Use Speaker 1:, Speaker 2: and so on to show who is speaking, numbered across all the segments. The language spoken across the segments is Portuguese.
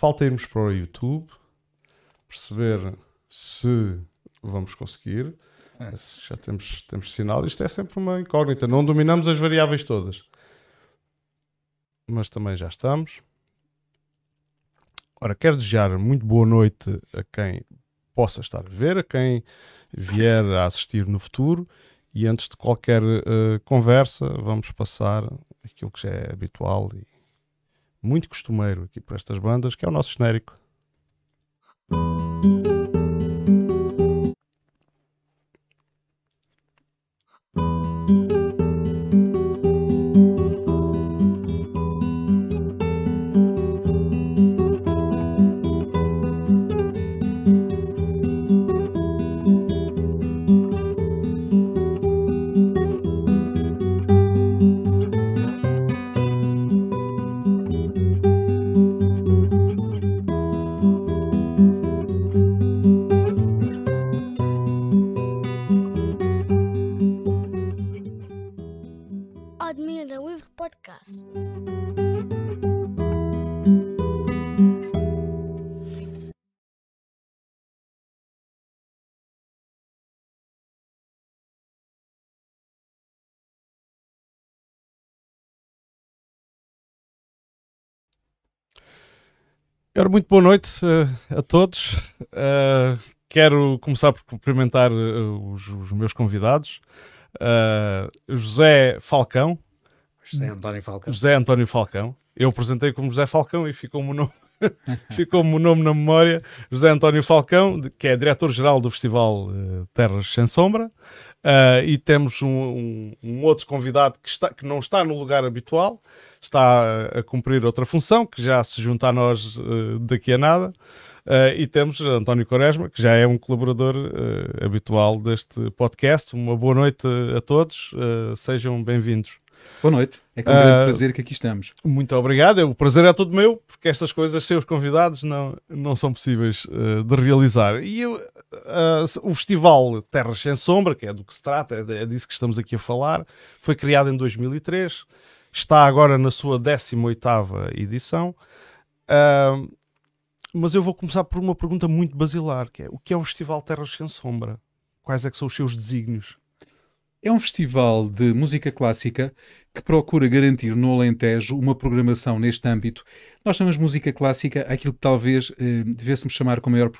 Speaker 1: Falta irmos para o YouTube, perceber se vamos conseguir. É. Já temos, temos sinal. Isto é sempre uma incógnita. Não dominamos as variáveis todas. Mas também já estamos. Ora, quero desejar muito boa noite a quem possa estar a ver, a quem vier a assistir no futuro. E antes de qualquer uh, conversa, vamos passar aquilo que já é habitual e muito costumeiro aqui para estas bandas, que é o nosso genérico. Ora, muito boa noite uh, a todos. Uh, quero começar por cumprimentar uh, os, os, meus convidados. José Falcão.
Speaker 2: José António Falcão.
Speaker 1: José António Falcão. Eu apresentei como José Falcão e ficou o nome. Ficou -me o nome na memória, José António Falcão, que é diretor-geral do Festival Terras Sem Sombra. Uh, e temos um, um, um, outro convidado que, está, que não está no lugar habitual, está a, cumprir outra função, que já se junta a nós uh, daqui a nada. Uh, e temos António Quaresma, que já é um colaborador habitual deste podcast. Uma boa noite a todos, sejam bem-vindos. Boa noite. É com um grande ah, prazer que aqui estamos. Muito obrigado. É, o prazer é todo meu, porque estas coisas sem os convidados não, não são possíveis uh, de realizar. E eu, uh, o Festival Terras Sem Sombra, que é do que se trata, é, é disso que estamos aqui a falar, foi criado em 2003, está agora na sua 18ª edição. Ah, mas eu vou começar por uma pergunta muito basilar, que é o que é o Festival Terras Sem Sombra? Quais é que são os seus desígnios?
Speaker 3: é um festival de música clássica que procura garantir no Alentejo uma programação neste âmbito. Nós chamamos música clássica aquilo que talvez eh, devêssemos chamar com maior,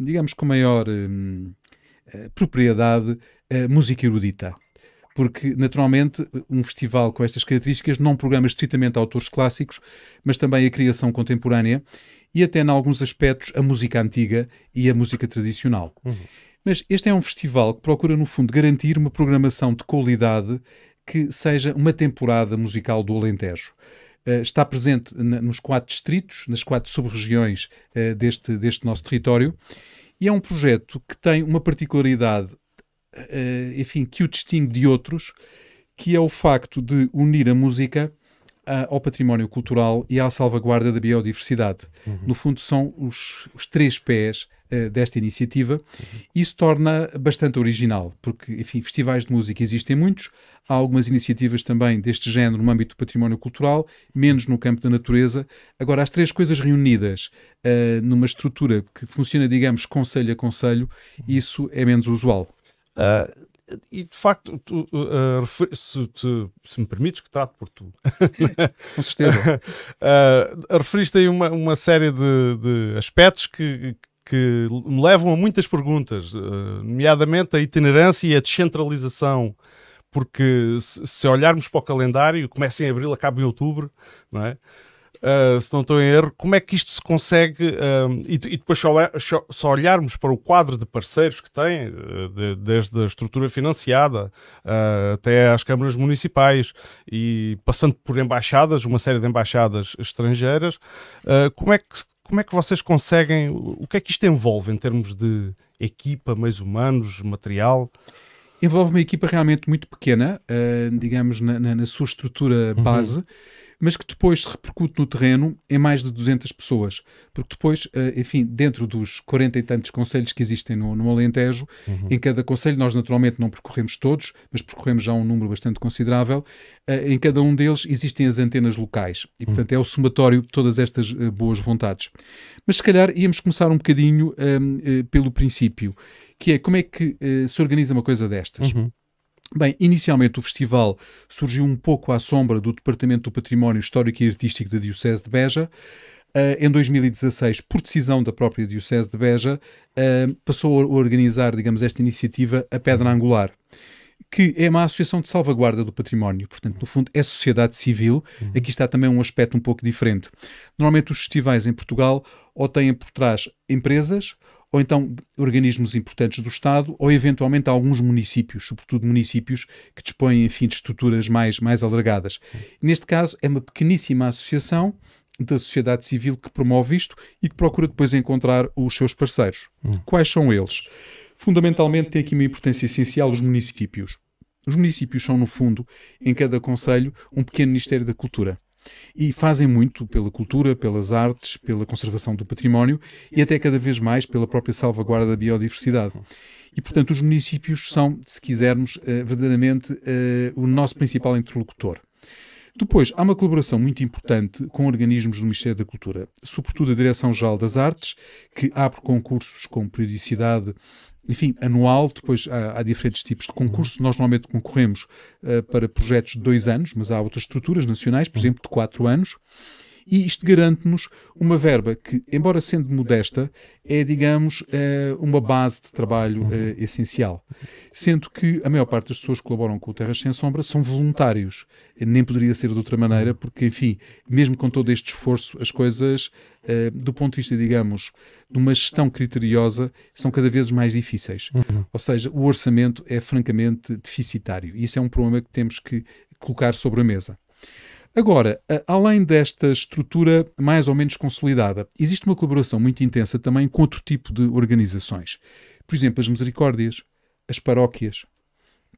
Speaker 3: digamos, com maior eh, eh propriedade eh, música erudita. Porque, naturalmente, um festival com estas características não programa estritamente autores clássicos, mas também a criação contemporânea e até, em alguns aspectos, a música antiga e a música tradicional. Uhum. Mas este é um festival que procura, no fundo, garantir uma programação de qualidade que seja uma temporada musical do Alentejo. Uh, está presente na, nos quatro distritos, nas quatro sub-regiões uh, deste, deste nosso território, e é um projeto que tem uma particularidade, uh, enfim, que o distingue de outros, que é o facto de unir a música ao património cultural e à salvaguarda da biodiversidade. Uhum. No fundo, são os, os três pés uh, desta iniciativa. Uhum. Isso torna bastante original, porque, enfim, festivais de música existem muitos, há algumas iniciativas também deste género no âmbito do património cultural, menos no campo da natureza. Agora, as três coisas reunidas uh, numa estrutura que funciona, digamos, conselho a conselho, isso é menos
Speaker 1: usual. Uh, e de facto, tu, uh, uh se, te, se, me permites, que trato por tu, com certeza, uh, referiste aí uma, uma série de, de aspectos que, que me levam a muitas perguntas, uh, nomeadamente a itinerância e a descentralização. Porque se, se olharmos para o calendário, começa em abril, acaba em outubro, não é? Ah, se não estou em erro, como é que isto se consegue, uh, e, e, depois só, só, olharmos para o quadro de parceiros que tem, ah, de, desde a estrutura financiada até às câmaras municipais e passando por embaixadas, uma série de embaixadas estrangeiras, como, é que, como é que vocês conseguem, o que é que isto envolve em termos de equipa, meios humanos, material? Envolve uma equipa realmente muito pequena, digamos, na, na, na sua
Speaker 3: estrutura uhum. base. Uhum mas que depois se repercute no terreno em mais de 200 pessoas. Porque depois, eh, enfim, dentro dos 40 e tantos conselhos que existem no, no Alentejo, uhum. em cada conselho nós naturalmente não percorremos todos, mas percorremos já um número bastante considerável, eh, em cada um deles existem as antenas locais. E, portanto, uhum. é o somatório de todas estas eh, boas vontades. Mas, se calhar, íamos começar um bocadinho um, ehm, pelo princípio, que é como é que se organiza uma coisa destas. Uhum. Bem, inicialmente o festival surgiu um pouco à sombra do Departamento do Património Histórico e Artístico da Diocese de Beja. Uh, em 2016, por decisão da própria Diocese de Beja, uh, passou a organizar, digamos, esta iniciativa a Pedra Angular que é uma associação de salvaguarda do património. Portanto, no fundo, é sociedade civil. Uhum. Aqui está também um aspecto um pouco diferente. Normalmente, os festivais em Portugal ou têm por trás empresas ou então organismos importantes do Estado, ou eventualmente alguns municípios, sobretudo municípios que dispõem, enfim, de estruturas mais, mais alargadas. Uhum. Neste caso, é uma pequeníssima associação da sociedade civil que promove isto e que procura depois encontrar os seus parceiros. Uhum. Quais são eles? Fundamentalmente tem aqui uma importância é essencial os municípios. Os municípios são, no fundo, em cada conselho, um pequeno Ministério da Cultura. E fazem muito pela cultura, pelas artes, pela conservação do património e até cada vez mais pela própria salvaguarda da biodiversidade. E, portanto, os municípios são, se quisermos, eh, verdadeiramente eh, o nosso principal interlocutor. Depois, há uma colaboração muito importante com organismos do Ministério da Cultura, sobretudo a Direção-Geral das Artes, que abre concursos com periodicidade enfim, anual, depois há, há, diferentes tipos de concurso. Nós normalmente concorremos uh, para projetos de dois anos, mas há outras estruturas nacionais, por exemplo, de quatro anos e isto garante-nos uma verba que, embora sendo modesta, é, digamos, eh, uma base de trabalho eh, essencial. Sendo que a maior parte das pessoas que colaboram com o Terras Sem Sombra são voluntários. Nem poderia ser de outra maneira, porque, enfim, mesmo com todo este esforço, as coisas, eh, do ponto de vista, digamos, de uma gestão criteriosa, são cada vez mais difíceis. Uhum. Ou seja, o orçamento é francamente deficitário. E isso é um problema que temos que colocar sobre a mesa. Agora, além desta estrutura mais ou menos consolidada, existe uma colaboração muito intensa também com outro tipo de organizações. Por exemplo, as misericórdias, as paróquias,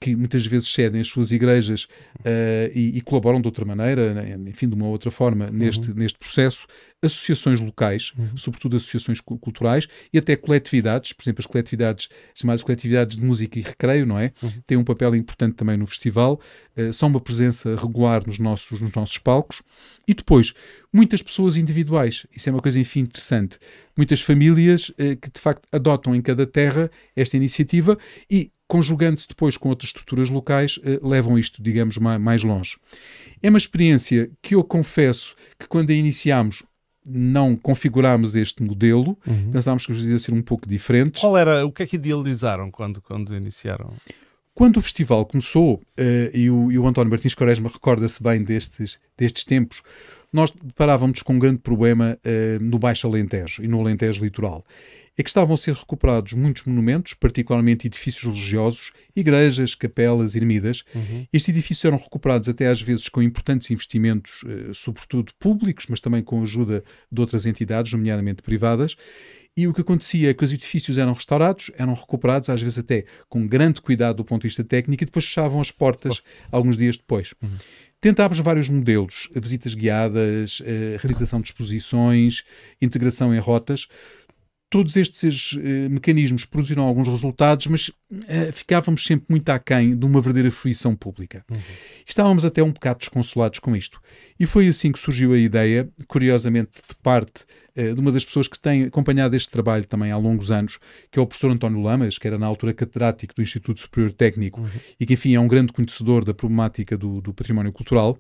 Speaker 3: que muitas vezes cedem as suas igrejas uh, e, e, colaboram de outra maneira, né, enfim, de uma outra forma, uhum. neste, uhum. neste processo, associações locais, uhum. sobretudo associações culturais e até coletividades, por exemplo, as coletividades chamadas coletividades de música e recreio, não é? Uhum. Têm um papel importante também no festival, uh, são uma presença regular nos nossos, nos nossos palcos e depois muitas pessoas individuais, isso é uma coisa, enfim, interessante, muitas famílias uh, que de facto adotam em cada terra esta iniciativa e conjugando-se depois com outras estruturas locais, eh, levam isto, digamos, mais longe. É uma experiência que eu confesso que quando a iniciámos não configurámos este modelo, uhum. pensámos que os ia ser um pouco diferentes.
Speaker 1: Qual era, o que é que idealizaram quando, quando iniciaram?
Speaker 3: Quando o festival começou, uh, e, o, e, o, António Martins Quaresma recorda-se bem destes, destes tempos, nós deparávamos com um grande problema uh, no Baixo Alentejo e no Alentejo Litoral é que estavam a ser recuperados muitos monumentos, particularmente edifícios religiosos, igrejas, capelas, ermidas. Uhum. Estes edifícios eram recuperados até às vezes com importantes investimentos, eh, sobretudo públicos, mas também com ajuda de outras entidades, nomeadamente privadas. E o que acontecia é que os edifícios eram restaurados, eram recuperados, às vezes até com grande cuidado do ponto de vista técnico, e depois fechavam as portas oh. alguns dias depois. Uhum. Tentámos vários modelos, visitas guiadas, eh, realização de exposições, integração em rotas, todos estes uh, mecanismos produziram alguns resultados, mas uh, ficávamos sempre muito aquém de uma verdadeira fruição pública. Uhum. Estávamos até um bocado desconsolados com isto. E foi assim que surgiu a ideia, curiosamente de parte uh, de uma das pessoas que tem acompanhado este trabalho também há longos anos, que é o professor António Lamas, que era na altura catedrático do Instituto Superior Técnico uhum. e que, enfim, é um grande conhecedor da problemática do, do património cultural.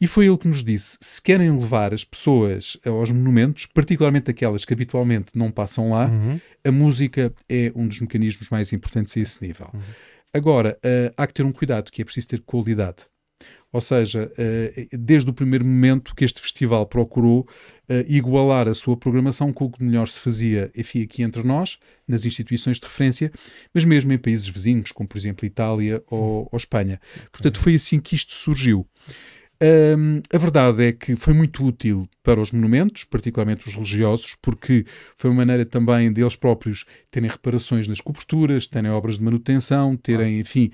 Speaker 3: E foi ele que nos disse: se querem levar as pessoas aos monumentos, particularmente aquelas que habitualmente não passam lá, uhum. a música é um dos mecanismos mais importantes a esse nível. Uhum. Agora, uh, há que ter um cuidado, que é preciso ter qualidade. Ou seja, eh, desde o primeiro momento que este festival procurou eh, igualar a sua programação com o que melhor se fazia enfim, aqui entre nós, nas instituições de referência, mas mesmo em países vizinhos, como por exemplo Itália ou, uhum. ou Espanha. Portanto, foi assim que isto surgiu. Um, a verdade é que foi muito útil para os monumentos, particularmente os religiosos, porque foi uma maneira também deles próprios terem reparações nas coberturas, terem obras de manutenção, terem, enfim,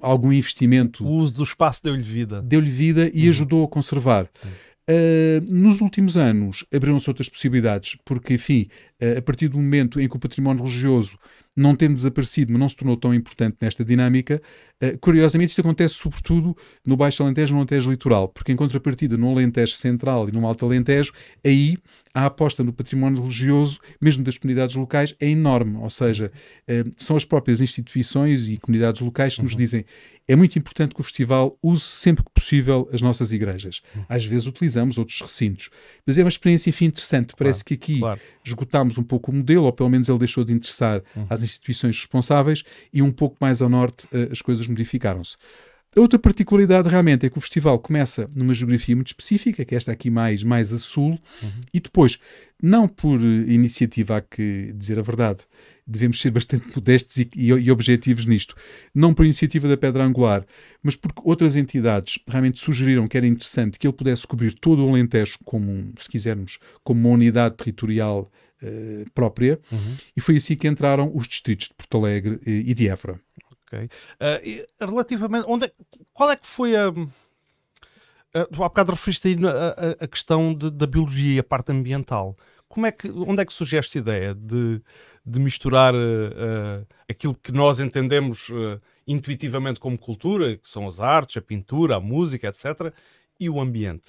Speaker 3: algum investimento. O
Speaker 1: uso do espaço deu-lhe vida.
Speaker 3: Deu-lhe vida e uhum. ajudou a conservar. Uhum. Uh, nos últimos anos abriram-se outras possibilidades, porque, enfim, uh, a partir do momento em que o património religioso não tem desaparecido, mas não se tornou tão importante nesta dinâmica, uh, curiosamente isto acontece sobretudo no Baixo Alentejo e no Alentejo Litoral, porque em contrapartida no Alentejo Central e no Alto Alentejo, aí a aposta no património religioso, mesmo das comunidades locais, é enorme. Ou seja, são as próprias instituições e comunidades locais que nos uhum. dizem é muito importante que o festival use sempre que possível as nossas igrejas. Hum. Às vezes utilizamos outros recintos. Mas é uma experiência, enfim, interessante. Parece claro, que aqui claro. esgotámos um pouco o modelo, ou pelo menos ele deixou de interessar uhum. às instituições responsáveis, e um pouco mais ao norte eh, as coisas modificaram-se. Outra particularidade realmente é que o festival começa numa geografia muito específica, que é esta aqui mais, mais a sul, uhum. e depois não por iniciativa, há que dizer a verdade, devemos ser bastante modestos e, e, e, objetivos nisto, não por iniciativa da Pedra Angular, mas porque outras entidades realmente sugeriram que era interessante que ele pudesse cobrir todo o Alentejo, como, se quisermos, como uma unidade territorial eh, própria, uhum. e foi assim que entraram os distritos de Porto Alegre e, eh, e de Évora.
Speaker 1: Ok. Uh, relativamente, onde, é, qual é que foi a... Eh, tu há bocado referiste aí a, a questão de, da biologia e a parte ambiental. Como é que, onde é que surge esta ideia de, de misturar uh, uh, aquilo que nós entendemos uh, intuitivamente como cultura, que são as artes, a pintura, a música, etc., e o ambiente?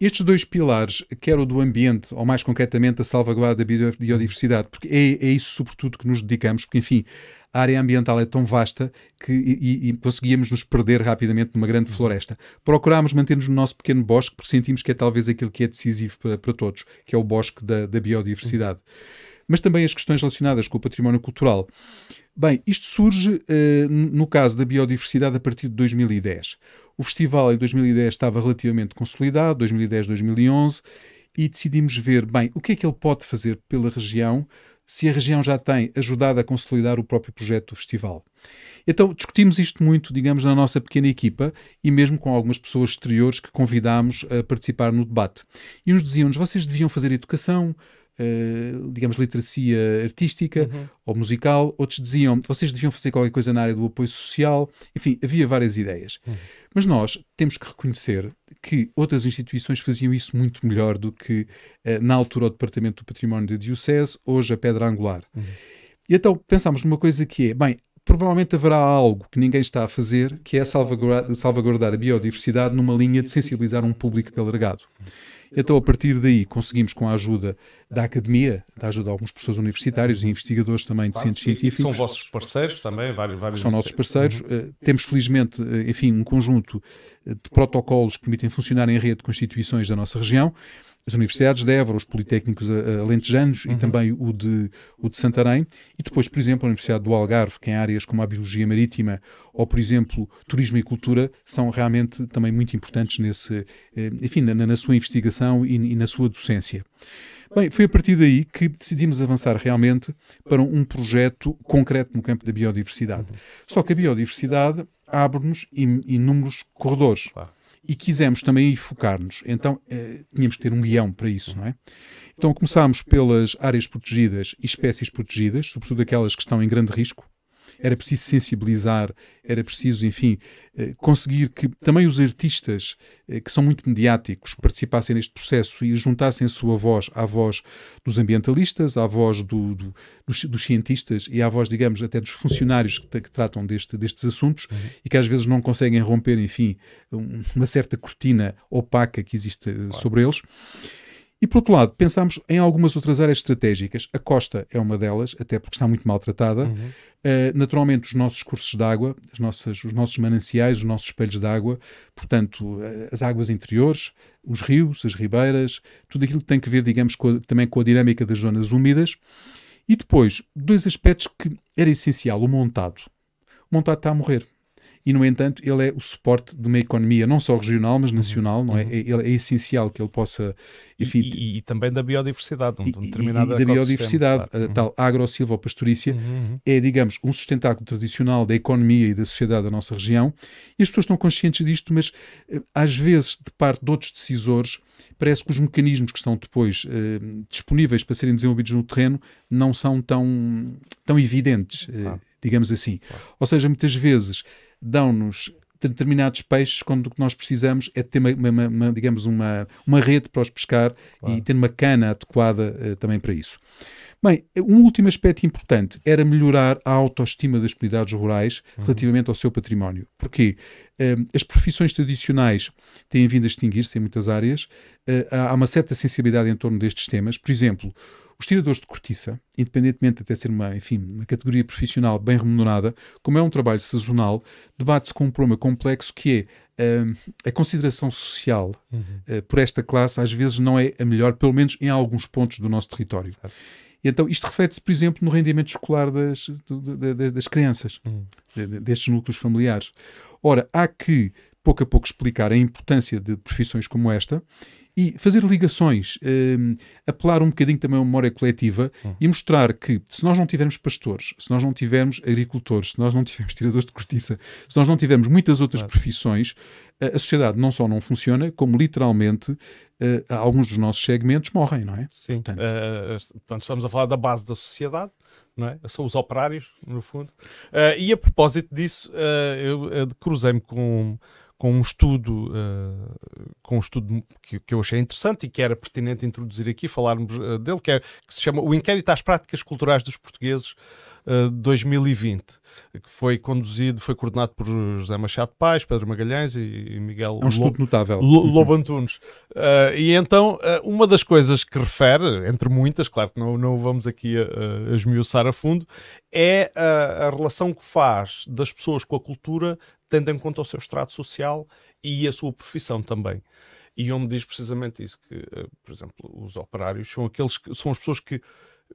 Speaker 3: Estes dois pilares, quer o do ambiente, ou mais concretamente a salvaguarda da biodiversidade, porque é, é isso sobretudo que nos dedicamos, porque enfim, a área ambiental é tão vasta que e, e conseguíamos nos perder rapidamente numa grande floresta. Procurámos manter-nos no nosso pequeno bosque porque sentimos que é talvez aquilo que é decisivo para, para todos, que é o bosque da, da biodiversidade. Mas também as questões relacionadas com o património cultural. Bem, isto surge, uh, no caso da biodiversidade, a partir de 2010. O festival em 2010 estava relativamente consolidado, 2010, 2011, e decidimos ver, bem, o que é que ele pode fazer pela região, se a região já tem ajudado a consolidar o próprio projeto do festival. Então discutimos isto muito, digamos, na nossa pequena equipa e mesmo com algumas pessoas exteriores que convidámos a participar no debate. E uns diziam-nos: vocês deviam fazer educação, eh, digamos, literacia artística uhum. ou musical. Outros diziam, vocês deviam fazer qualquer coisa na área do apoio social. Enfim, havia várias ideias. Uhum. Mas nós temos que reconhecer que outras instituições faziam isso muito melhor do que, eh, na altura, o Departamento do Património do Diocese, hoje a Pedra Angular. Uhum. E então pensámos numa coisa que é, bem, provavelmente haverá algo que ninguém está a fazer, que é, é salvaguardar, salvaguardar a biodiversidade numa linha de sensibilizar um público alargado. Então, a partir daí, conseguimos, com a ajuda da academia, da ajuda de alguns professores universitários e investigadores também de centros científicos. São
Speaker 1: vossos parceiros também, vários. vários são nossos parceiros. Uhum. Eh,
Speaker 3: temos, felizmente, eh, enfim, um conjunto eh, de protocolos que permitem funcionar em rede com instituições da nossa região as universidades de Évora, os politécnicos eh, eh, alentejanos uhum. e também o de, o de Santarém, e depois, por exemplo, a Universidade do Algarve, que em áreas como a Biologia Marítima ou, por exemplo, Turismo e Cultura, são realmente também muito importantes nesse, eh, enfim, na, na sua investigação e, e na sua docência. Bem, foi a partir daí que decidimos avançar realmente para um projeto concreto no campo da biodiversidade. Uhum. Só que a biodiversidade abre-nos inúmeros corredores. Claro e quisemos também aí focar-nos. Então eh, tínhamos que ter um guião para isso, não é? Então começámos pelas áreas protegidas e espécies protegidas, sobretudo aquelas que estão em grande risco, era preciso sensibilizar, era preciso, enfim, eh, conseguir que também os artistas, eh, que são muito mediáticos, participassem neste processo e juntassem a sua voz à voz dos ambientalistas, à voz do, do, dos, dos, cientistas e à voz, digamos, até dos funcionários que, que tratam deste, destes assuntos uhum. e que às vezes não conseguem romper, enfim, uma certa cortina opaca que existe eh, claro. sobre eles. E por outro lado, pensámos em algumas outras áreas estratégicas. A costa é uma delas, até porque está muito maltratada. Uhum. Eh, naturalmente, os nossos cursos de água, as nossas, os nossos mananciais, os nossos espelhos de água, portanto, eh, as águas interiores, os rios, as ribeiras, tudo aquilo que tem que ver, digamos, com a, também com a dinâmica das zonas úmidas. E depois, dois aspectos que era essencial: o montado. O montado está a morrer e, no entanto, ele é o suporte de uma economia não só regional, mas uhum. nacional, é? uhum. não é? Ele é essencial que ele possa... Enfim, e,
Speaker 1: e, e também da biodiversidade, um, um determinado e, da biodiversidade,
Speaker 3: claro. a eh, tal agro-silvopastorícia, uhum, uhum. é, digamos, um sustentáculo tradicional da economia e da sociedade da nossa região, e as pessoas estão conscientes disto, mas eh, às vezes, de parte de outros decisores, parece que os mecanismos que estão depois eh, disponíveis para serem desenvolvidos no terreno não são tão, tão evidentes, ah. digamos assim. Ou seja, muitas vezes dão-nos determinados peixes quando o que nós precisamos é ter uma, uma, uma digamos uma, uma rede para os pescar claro. e ter uma cana adequada uh, também para isso. Bem, um último aspecto importante era melhorar a autoestima das comunidades rurais uhum. relativamente ao seu património. Porquê? Uh, as profissões tradicionais têm vindo a extinguir-se em muitas áreas, uh, há uma certa sensibilidade em torno destes temas. Por exemplo, os tiradores de cortiça, independentemente de até ser uma, enfim, uma categoria profissional bem remunerada, como é um trabalho sazonal, debate-se com um problema complexo que é uh, a consideração social uhum. uh, por esta classe às vezes não é a melhor, pelo menos em alguns pontos do nosso território. Claro. Então, isto reflete-se, por exemplo, no rendimento escolar das, das, das crianças, hum. destes núcleos familiares. Ora, há que pouco a pouco explicar a importância de profissões como esta e fazer ligações, um, apelar um bocadinho também à memória coletiva hum. e mostrar que se nós não tivermos pastores, se nós não tivermos agricultores, se nós não tivermos tiradores de cortiça, se nós não tivermos muitas outras claro. profissões, a, a, sociedade não só não funciona, como literalmente uh, alguns dos nossos segmentos morrem, não é?
Speaker 1: Sim. Portanto, uh, portanto, estamos a falar da base da sociedade, não é? São os operários, no fundo. Uh, e a propósito disso, eu, eu cruzei-me com com um estudo, uh, com um estudo que, que, eu achei interessante e que era pertinente introduzir aqui, falarmos uh, dele, que, é, que, se chama O Inquérito às Práticas Culturais dos Portugueses 2020, eh, que foi conduzido, foi coordenado por José Machado Paz, Pedro Magalhães e, e Miguel é um estudo notável. Lo, Lobo Antunes. Uh, e então, uh, uma das coisas que refere, entre muitas, claro que não, não vamos aqui a, a esmiuçar a fundo, é a, a relação que faz das pessoas com a cultura, tendo em conta o seu extrato social e a sua profissão também e onde diz precisamente isso que, por exemplo, os operários são aqueles que são as pessoas que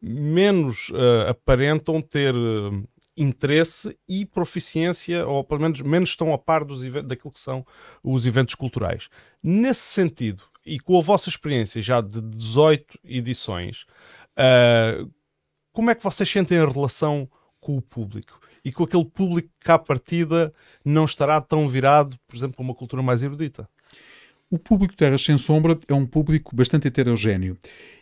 Speaker 1: menos uh, aparentam ter uh, interesse e proficiência, ou pelo menos menos estão a par dos daquilo que são os eventos culturais. Nesse sentido, e com a vossa experiência já de 18 edições, uh, como é que vocês sentem a relação com o público? E com aquele público que, à partida, não estará tão virado, por exemplo, para uma cultura mais erudita?
Speaker 3: O público de Terras Sem Sombra é um público bastante heterogéneo.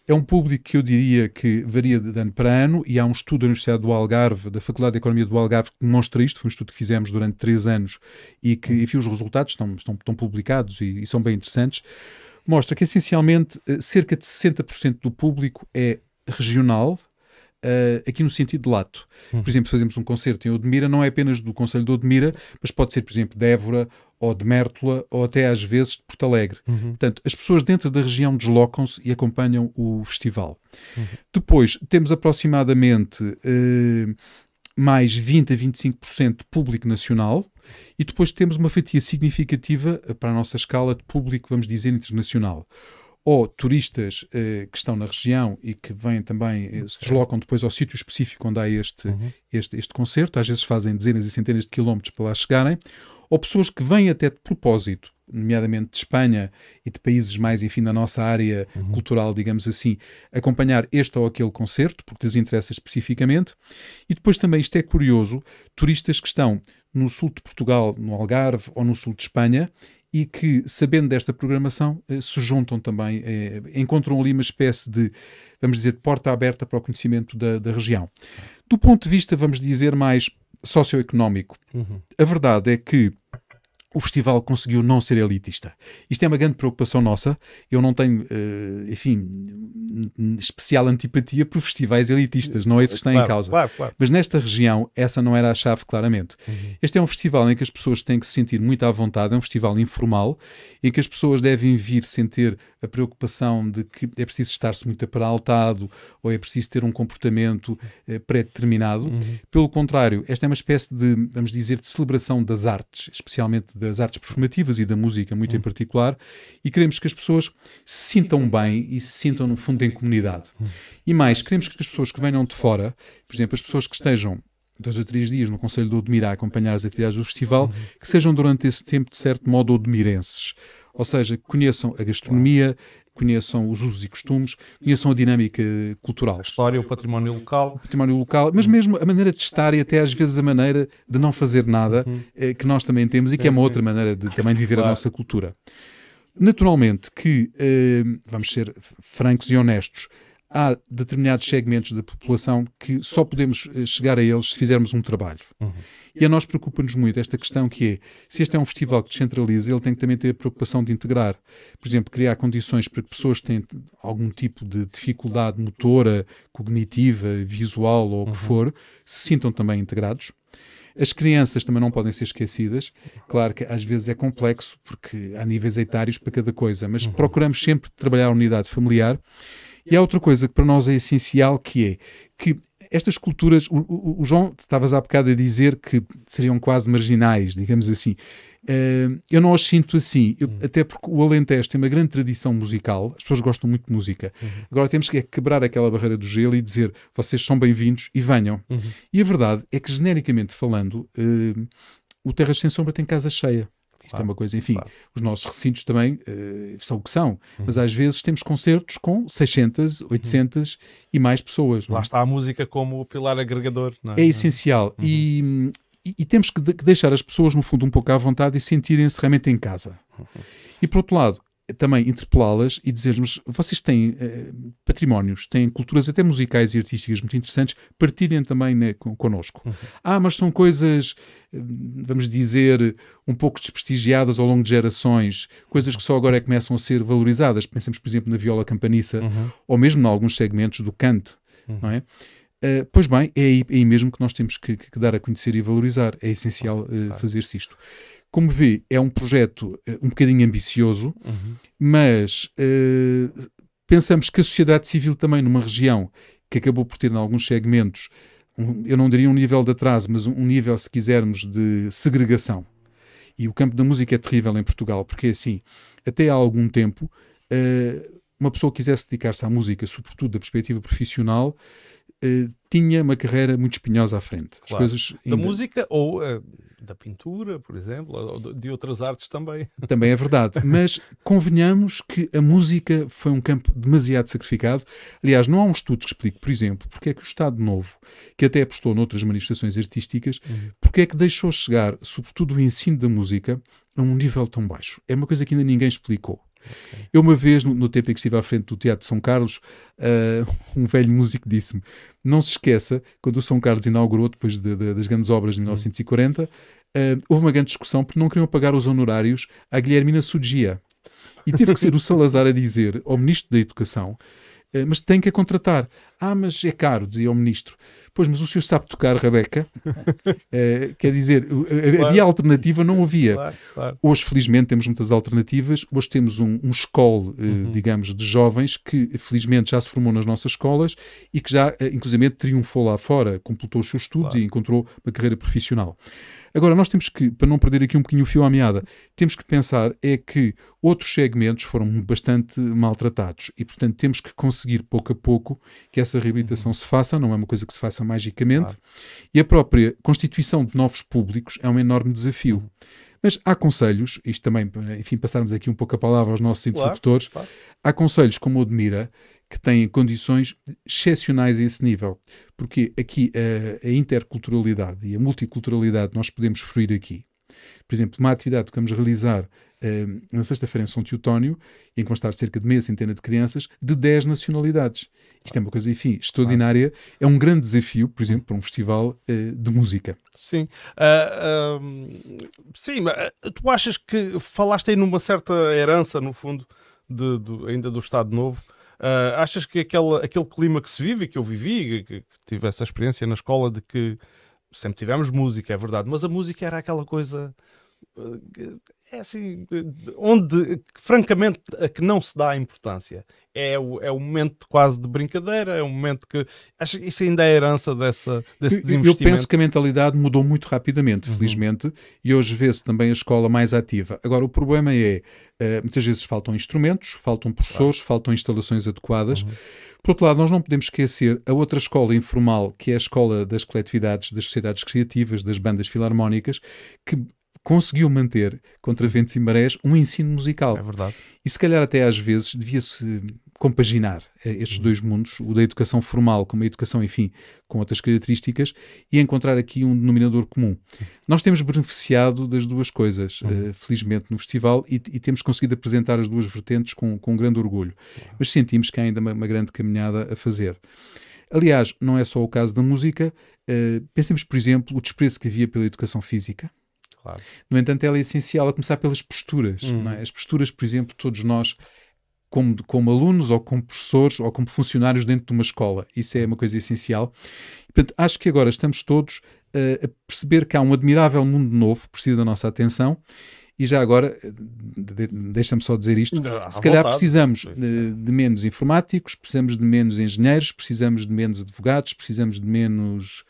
Speaker 3: É um público que eu diria que varia de ano para ano e há um estudo da Universidade do Algarve, da Faculdade de Economia do Algarve, que demonstra isto. Foi um estudo que fizemos durante três anos e que, enfim, os resultados estão, estão, estão publicados e, e são bem interessantes. Mostra que, essencialmente, eh, cerca de 60% do público é regional, Uh, aqui no sentido de lato. Uhum. Por exemplo, fazemos um concerto em Odmira, não é apenas do Conselho de Odmira, mas pode ser, por exemplo, de Évora ou de Mértola, ou até às vezes de Porto Alegre. Uhum. Portanto, as pessoas dentro da região deslocam-se e acompanham o festival. Uhum. Depois, temos aproximadamente eh, mais 20 a 25% de público nacional e depois temos uma fatia significativa, eh, para a nossa escala, de público, vamos dizer, internacional ou turistas eh, que estão na região e que vêm também, eh, se deslocam depois ao sítio específico onde há este, uhum. este, este concerto, às vezes fazem dezenas e centenas de quilómetros para lá chegarem, ou pessoas que vêm até de propósito, nomeadamente de Espanha e de países mais, enfim, da nossa área uhum. cultural, digamos assim, acompanhar este ou aquele concerto, porque lhes interessa especificamente. E depois também, isto é curioso, turistas que estão no sul de Portugal, no Algarve ou no sul de Espanha e que, sabendo desta programação, eh, se juntam também, é, encontram ali uma espécie de, vamos dizer, porta aberta para o conhecimento da, da região. Do ponto de vista, vamos dizer, mais socioeconómico, uhum. a verdade é que o festival conseguiu não ser elitista. Isto é uma grande preocupação nossa. Eu não tenho, eh, enfim, especial antipatia por festivais elitistas, não é isso que está claro, em causa. Claro, claro. Mas nesta região, essa não era a chave, claramente. Uhum. Este é um festival em que as pessoas têm que se sentir muito à vontade, é um festival informal, em que as pessoas devem vir sem ter a preocupação de que é preciso estar-se muito aparaltado ou é preciso ter um comportamento eh, pré-determinado. Uhum. Pelo contrário, esta é uma espécie de, vamos dizer, de celebração das artes, especialmente das artes performativas e da música, muito hum. em particular, e queremos que as pessoas se sintam bem e se sintam, no fundo, em comunidade. Hum. E mais, queremos que as pessoas que venham de fora, por exemplo, as pessoas que estejam dois ou três dias no Conselho de Odmira a acompanhar as atividades do festival, uhum. que sejam durante esse tempo, de certo modo, odmirenses. Ou seja, que conheçam a gastronomia, conheçam os usos e costumes, conheçam a dinâmica cultural. A história, o património local. O património local, mas mesmo a maneira de estar e até às vezes a maneira de não fazer nada uhum. Eh, que nós também temos e que é uma outra maneira de, também de viver claro. a nossa cultura. Naturalmente que, eh, vamos ser francos e honestos, há determinados segmentos da população que só podemos eh, chegar a eles se fizermos um trabalho. Uhum. E a nós preocupa-nos muito esta questão que é, se este é um festival que descentraliza, ele tem que também ter a preocupação de integrar. Por exemplo, criar condições para que pessoas que têm algum tipo de dificuldade motora, cognitiva, visual ou o uhum. que for, se sintam também integrados. As crianças também não podem ser esquecidas. Claro que às vezes é complexo, porque há níveis etários para cada coisa, mas uhum. procuramos sempre trabalhar a unidade familiar e há outra coisa que para nós é essencial, que é que estas culturas, o, o, o João, estavas há bocado a dizer que seriam quase marginais, digamos assim. Uh, eu não as sinto assim, eu, uhum. até porque o Alentejo tem uma grande tradição musical, as pessoas gostam muito de música. Uhum. Agora temos que é quebrar aquela barreira do gelo e dizer vocês são bem-vindos e venham. Uhum. E a verdade é que, genericamente falando, uh, o Terras Sem Sombra tem casa cheia. Isto é claro, é uma coisa, enfim, claro. os nossos recintos também uh, são o que são, uhum. mas às vezes temos concertos com 600, 800 uhum. e mais pessoas. É? Lá não? está
Speaker 1: a música como o pilar agregador. É? é? essencial uhum.
Speaker 3: e, e, e, temos que, de, que, deixar as pessoas, no fundo, um pouco à vontade e sentirem-se realmente em casa. Uhum. E por outro lado, também interpelá-las e dizermos: vocês têm eh, patrimónios, têm culturas até musicais e artísticas muito interessantes, partilhem também né, connosco. Uhum. Ah, mas são coisas, eh, vamos dizer, um pouco desprestigiadas ao longo de gerações, coisas que só agora é que começam a ser valorizadas. Pensemos, por exemplo, na viola campaniça uhum. ou mesmo em alguns segmentos do canto, uhum. não é? Uh, pois bem, é aí, é aí, mesmo que nós temos que, que, dar a conhecer e valorizar. É essencial uh, fazer-se isto. Como vê, é um projeto uh, um bocadinho ambicioso, uhum. Mas uh, pensamos que a sociedade civil também, numa região que acabou por ter, em alguns segmentos, um, eu não diria um nível de atraso, mas um nível, se quisermos, de segregação. E o campo da música é terrível em Portugal, porque é assim, até há algum tempo, uh, uma pessoa quisesse dedicar-se à música, sobretudo da perspectiva profissional, eh, tinha uma carreira muito espinhosa à frente. As coisas ainda... Da
Speaker 1: música ou uh, da pintura, por exemplo, ou de outras artes também.
Speaker 3: Também é verdade, mas convenhamos que a música foi um campo demasiado sacrificado. Aliás, não há um estudo que explique, por exemplo, porque é que o Estado Novo, que até apostou noutras manifestações artísticas, uhum. porque é que deixou chegar, sobretudo, o ensino da música a um nível tão baixo. É uma coisa que ainda ninguém explicou. Okay. Eu, uma vez, no, no, tempo em que estive à frente do Teatro de São Carlos, uh, um velho músico disse-me: Não se esqueça, quando o São Carlos inaugurou, depois de, de, das grandes obras de 1940, hum. uh, ah, houve uma grande discussão porque não queriam pagar os honorários à Guilhermina Sugia. E teve que ser o Salazar a dizer ao Ministro da Educação eh, mas tem que a contratar. Ah, mas é caro, dizia o ministro. Pois, mas o senhor sabe tocar Rebeca? uh, quer dizer, eh, claro. havia alternativa, não havia. Claro, claro. Hoje, felizmente, temos muitas alternativas. Hoje temos um, um escol, uh, uhum. digamos, de jovens que, felizmente, já se formou nas nossas escolas e que já, uh, inclusive, triunfou lá fora, completou os seus estudos e encontrou uma carreira profissional. Agora, nós temos que, para não perder aqui um pouquinho o fio à meada, temos que pensar é que outros segmentos foram bastante maltratados e, portanto, temos que conseguir pouco a pouco que essa reabilitação uhum. se faça, não é uma coisa que se faça magicamente. Claro. E a própria constituição de novos públicos é um enorme desafio. Uhum. Mas há conselhos, isto também, enfim, passarmos aqui um pouco a palavra aos nossos interlocutores, claro, claro. há conselhos como o de Mira, que têm condições excepcionais a esse nível. Porque aqui a, a interculturalidade e a multiculturalidade nós podemos fruir aqui. Por exemplo, uma atividade que vamos realizar uh, na sexta-feira em São Teutónio, em que vão estar cerca de meia centena de crianças de 10 nacionalidades. Isto é uma coisa, enfim, extraordinária. É um grande desafio, por exemplo, para um festival uh, de música.
Speaker 1: Sim. Uh, sim, ah, tu achas que falaste aí numa certa herança, no fundo, de, de, ainda do Estado Novo, Uh, achas que aquele, aquele clima que se vive, que eu vivi, que, que tive essa experiência na escola de que sempre tivemos música, é verdade, mas a música era aquela coisa ah, é assim, onde francamente a que não se dá importância. É o, é o momento quase de brincadeira, é um momento que. Acho que isso ainda é herança dessa, desse desinvestimento. Eu penso que
Speaker 3: a mentalidade mudou muito rapidamente, uhum. felizmente, uhum. e hoje vê-se também a escola mais ativa. Agora, o problema é, eh, muitas vezes faltam instrumentos, faltam professores, claro. faltam instalações adequadas. Uhum. Por outro lado, nós não podemos esquecer a outra escola informal, que é a escola das coletividades, das sociedades criativas, das bandas filarmónicas, que conseguiu manter, contra ventos e marés, um ensino musical. É verdade. E se calhar até às vezes devia-se compaginar eh, estes uhum. dois mundos, o da educação formal, com a educação, enfim, com outras características, e encontrar aqui um denominador comum. Uhum. Nós temos beneficiado das duas coisas, uhum. uh, felizmente, no festival, e, e, temos conseguido apresentar as duas vertentes com, com grande orgulho, uhum. mas sentimos que há ainda uma, uma, grande caminhada a fazer. Aliás, não é só o caso da música, uh, pensemos, por exemplo, o desprezo que havia pela educação física Claro. No entanto, ela é essencial a começar pelas posturas. Hum. É? As posturas, por exemplo, todos nós, como, como alunos ou como professores ou como funcionários dentro de uma escola, isso é uma coisa essencial. Portanto, acho que agora estamos todos uh, a perceber que há um admirável mundo novo que precisa da nossa atenção. E já agora, eh, deixa-me só dizer isto: se calhar vontade. precisamos de, de menos informáticos, precisamos de menos engenheiros, precisamos de menos advogados, precisamos de menos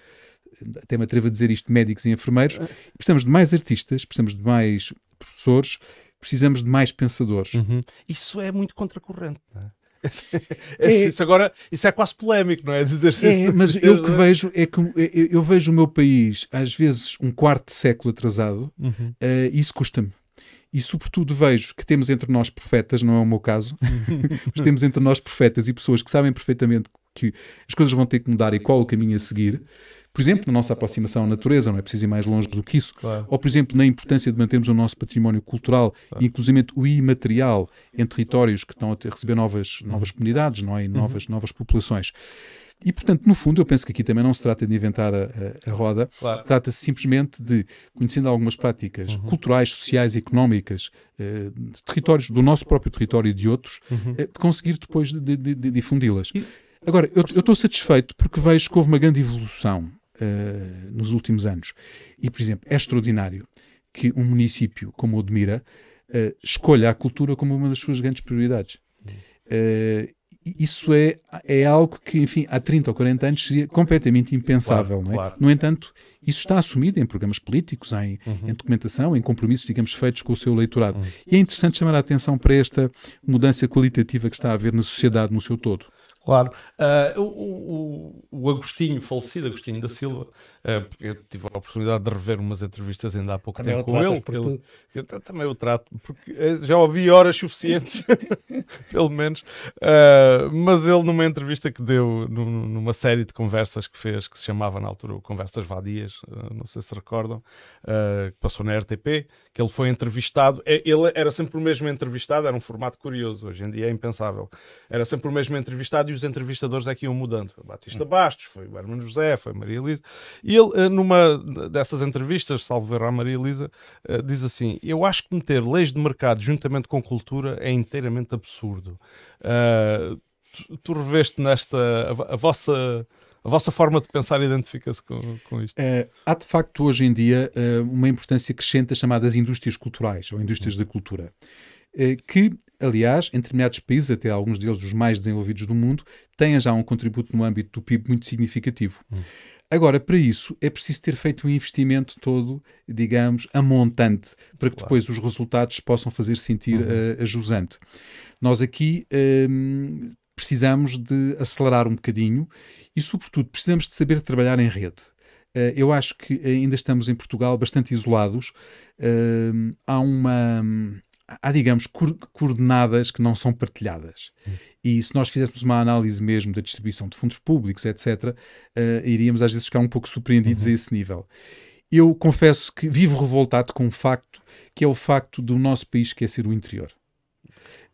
Speaker 3: até me atrevo a dizer isto, médicos e enfermeiros. Precisamos de mais artistas, precisamos de mais professores, precisamos de mais pensadores. Uhum.
Speaker 1: Isso é muito contracorrente, não é? É, isso agora isso é quase polémico, não é? é mas eu o que
Speaker 3: vejo é que eu, é, é, eu, vejo o meu país às vezes um quarto de século atrasado, uhum. uh, isso custa-me. E sobretudo vejo que temos entre nós profetas, não é o meu caso, uhum. mas temos entre nós profetas e pessoas que sabem perfeitamente que as coisas vão ter que mudar e qual o caminho a seguir. Por exemplo, na nossa aproximação à natureza, não é preciso ir mais longe do que isso. Claro. Ou, por exemplo, na importância de mantermos o nosso património cultural, claro. inclusive o imaterial, em territórios que estão a receber novas, novas comunidades, não é? E uhum. novas, uhum. novas populações. E, portanto, no fundo, eu penso que aqui também não se trata de inventar a, a roda, claro. trata-se simplesmente de, conhecendo algumas práticas uhum. culturais, sociais e económicas eh, de territórios, do nosso próprio território e de outros, uhum. Eh, de conseguir depois de, de, de difundi-las. Agora, eu estou satisfeito porque vejo que houve uma grande evolução eh, nos últimos anos. E, por exemplo, é extraordinário que um município como o de Mira uh, eh, escolha a cultura como uma das suas grandes prioridades. Uh, isso é, é algo que, enfim, há 30 ou 40 anos seria completamente impensável. Claro, não é? Claro. No entanto, isso está assumido em programas políticos, em, uhum. em, documentação, em compromissos, digamos, feitos com o seu eleitorado. Uhum. E é interessante chamar a atenção para esta mudança qualitativa que está a haver na sociedade no seu todo. Claro.
Speaker 1: Uh, o, o, Agostinho, falecido Agostinho da Silva, uh, eu tive a oportunidade de rever umas entrevistas ainda há pouco também tempo com ele, porque... ele. Eu também o trato, porque eh, já ouvi horas suficientes, pelo menos. Uh, mas ele, numa entrevista que deu, num, numa série de conversas que fez, que se chamava na altura Conversas Vadias, não sei se recordam, que passou na RTP, que ele foi entrevistado. É, ele era sempre o mesmo entrevistado, era um formato curioso, hoje em dia é impensável. Era sempre o mesmo entrevistado e os entrevistadores é que iam mudando. Foi Batista Bastos, foi o Hermano José, foi Maria Elisa. E ele, eh, numa dessas entrevistas, salvo a Maria Elisa, eh, diz assim: Eu acho que meter leis de mercado juntamente com cultura é inteiramente absurdo. Uh, tu, tu reveste nesta. a, a vossa. A vossa forma de pensar identifica-se com, com isto?
Speaker 3: É, há de facto hoje em dia uma importância crescente das chamadas indústrias culturais ou indústrias uhum. da cultura. Eh, que, aliás, em determinados países, até alguns deles os mais desenvolvidos do mundo, têm já um contributo no âmbito do PIB muito significativo. Hum. Agora, para isso, é preciso ter feito um investimento todo, digamos, a montante, para que depois os resultados possam fazer sentir uhum. a, eh, a jusante. Nós aqui um, ehm, precisamos de acelerar um bocadinho e, sobretudo, precisamos de saber trabalhar em rede. Uh, eu acho que ainda estamos em Portugal bastante isolados. Uh, há uma. Hum, há digamos, coordenadas que não são partilhadas. Hum. E se nós fizéssemos uma análise mesmo da distribuição de fundos públicos, etc., uh, eh, iríamos às vezes ficar um pouco surpreendidos uhum. a esse nível. Eu confesso que vivo revoltado com um facto, que é o facto do nosso país esquecer o interior.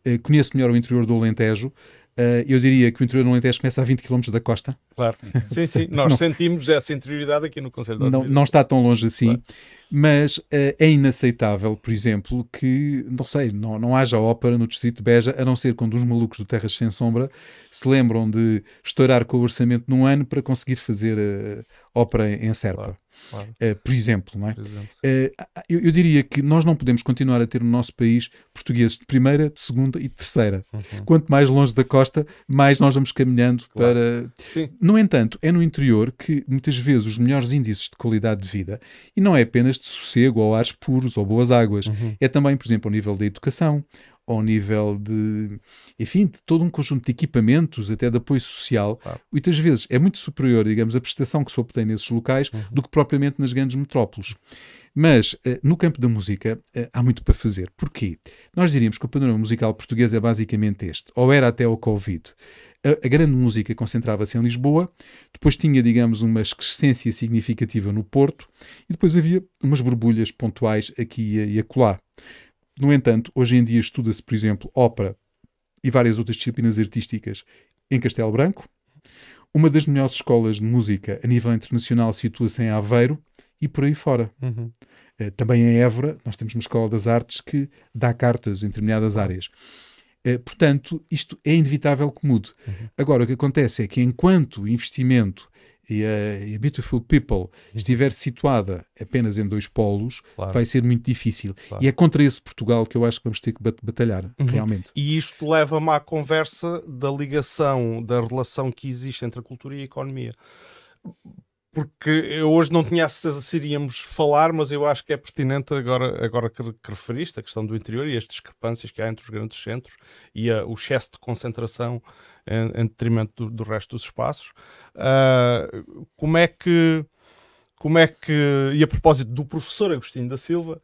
Speaker 3: Uh, conheço melhor o interior do Alentejo Uh, eu diria que o interior do Alentejo começa a 20 km da costa. Claro, sim, sim. Nós não.
Speaker 1: sentimos essa interioridade aqui no Conselho de não,
Speaker 3: não está tão longe assim, claro. mas uh, é inaceitável, por exemplo, que, não sei, não, não haja ópera no distrito de Beja, a não ser quando os malucos do Terras Sem Sombra se lembram de estourar com o orçamento num ano para conseguir fazer uh, ópera em Serpa. Claro. Claro. Uh, por exemplo, não é? Exemplo. Uh, eu, eu, diria que nós não podemos continuar a ter no nosso país portugueses de primeira, de segunda e de terceira. Uhum. Quanto mais longe da costa, mais nós vamos caminhando claro. para. Sim. No entanto, é no interior que muitas vezes os melhores índices de qualidade de vida, e não é apenas de sossego ou ares puros ou boas águas, uhum. é também, por exemplo, ao nível da educação, ao nível de, enfim, de todo um conjunto de equipamentos, até de apoio social, claro. muitas vezes é muito superior, digamos, a prestação que se obtém nesses locais uhum. do que propriamente nas grandes metrópoles. Mas eh, no campo da música eh, há muito para fazer. Porquê? Nós diríamos que o panorama musical português é basicamente este, ou era até o Covid. A, a grande música concentrava-se em Lisboa, depois tinha, digamos, uma excrescência significativa no Porto e depois havia umas borbulhas pontuais aqui e acolá. No entanto, hoje em dia estuda-se, por exemplo, ópera e várias outras disciplinas artísticas em Castelo Branco. Uma das melhores escolas de música a nível internacional situa-se em Aveiro e por aí fora. Uhum. Uh, também em Évora, nós temos uma escola das artes que dá cartas em determinadas áreas. Uh, portanto, isto é inevitável que mude. Uhum. Agora, o que acontece é que enquanto o investimento e a, e a Beautiful People uhum. estiver situada apenas em dois polos, claro. vai ser muito difícil. Claro. E é contra esse Portugal que eu acho que vamos ter que batalhar, uhum. realmente.
Speaker 1: E isto leva-me à conversa da ligação, da relação que existe entre a cultura e a economia porque eu hoje não tinha a certeza se iríamos falar, mas eu acho que é pertinente agora, agora que, que referiste a questão do interior e as discrepâncias que há entre os grandes centros e a, eh, o excesso de concentração em, eh, em detrimento do, do, resto dos espaços. Uh, como é que como é que, e a propósito do professor Agostinho da Silva,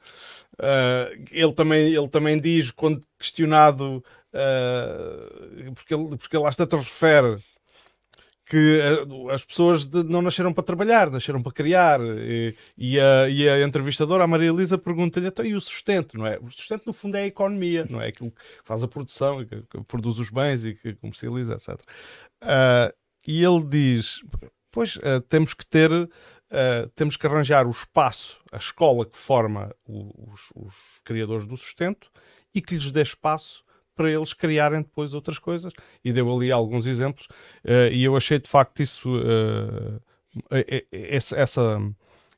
Speaker 1: uh, ele, também, ele também diz, quando questionado, uh, porque, ele, porque ele está tantas refere que eh, as pessoas de, não nasceram para trabalhar, nasceram para criar. E, e, a, e a, entrevistadora, a Maria Elisa, pergunta-lhe até então, e o sustento, não é? O sustento, no fundo, é a economia, não é? Aquilo que faz a produção, que, que produz os bens e que comercializa, etc. Uh, ah, e ele diz: Pois, uh, temos que ter, uh, temos que arranjar o espaço, a escola que forma o, os, os criadores do sustento e que lhes dê espaço para eles criarem depois outras coisas. E deu ali alguns exemplos. Uh, e eu achei de facto isso. Uh, essa, essa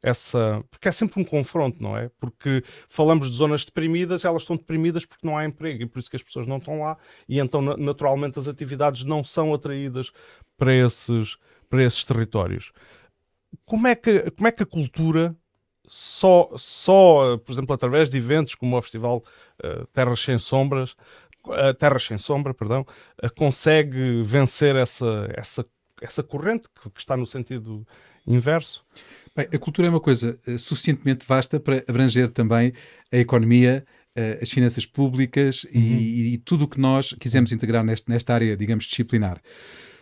Speaker 1: essa. Porque é sempre um confronto, não é? Porque falamos de zonas deprimidas, elas estão deprimidas porque não há emprego e por isso que as pessoas não estão lá, e então naturalmente as atividades não são atraídas para esses, para esses territórios. Como é, que, como é que a cultura, só, só, por exemplo, através de eventos como o Festival uh, Terras Sem Sombras, a Terras Sem Sombra, perdão, eh, consegue vencer essa, essa, essa corrente que, que está no sentido inverso? Bem, a cultura é uma coisa eh, suficientemente vasta para
Speaker 3: abranger também a economia, eh, as finanças públicas uhum. e, e, tudo o que nós quisermos integrar neste, nesta área, digamos, disciplinar.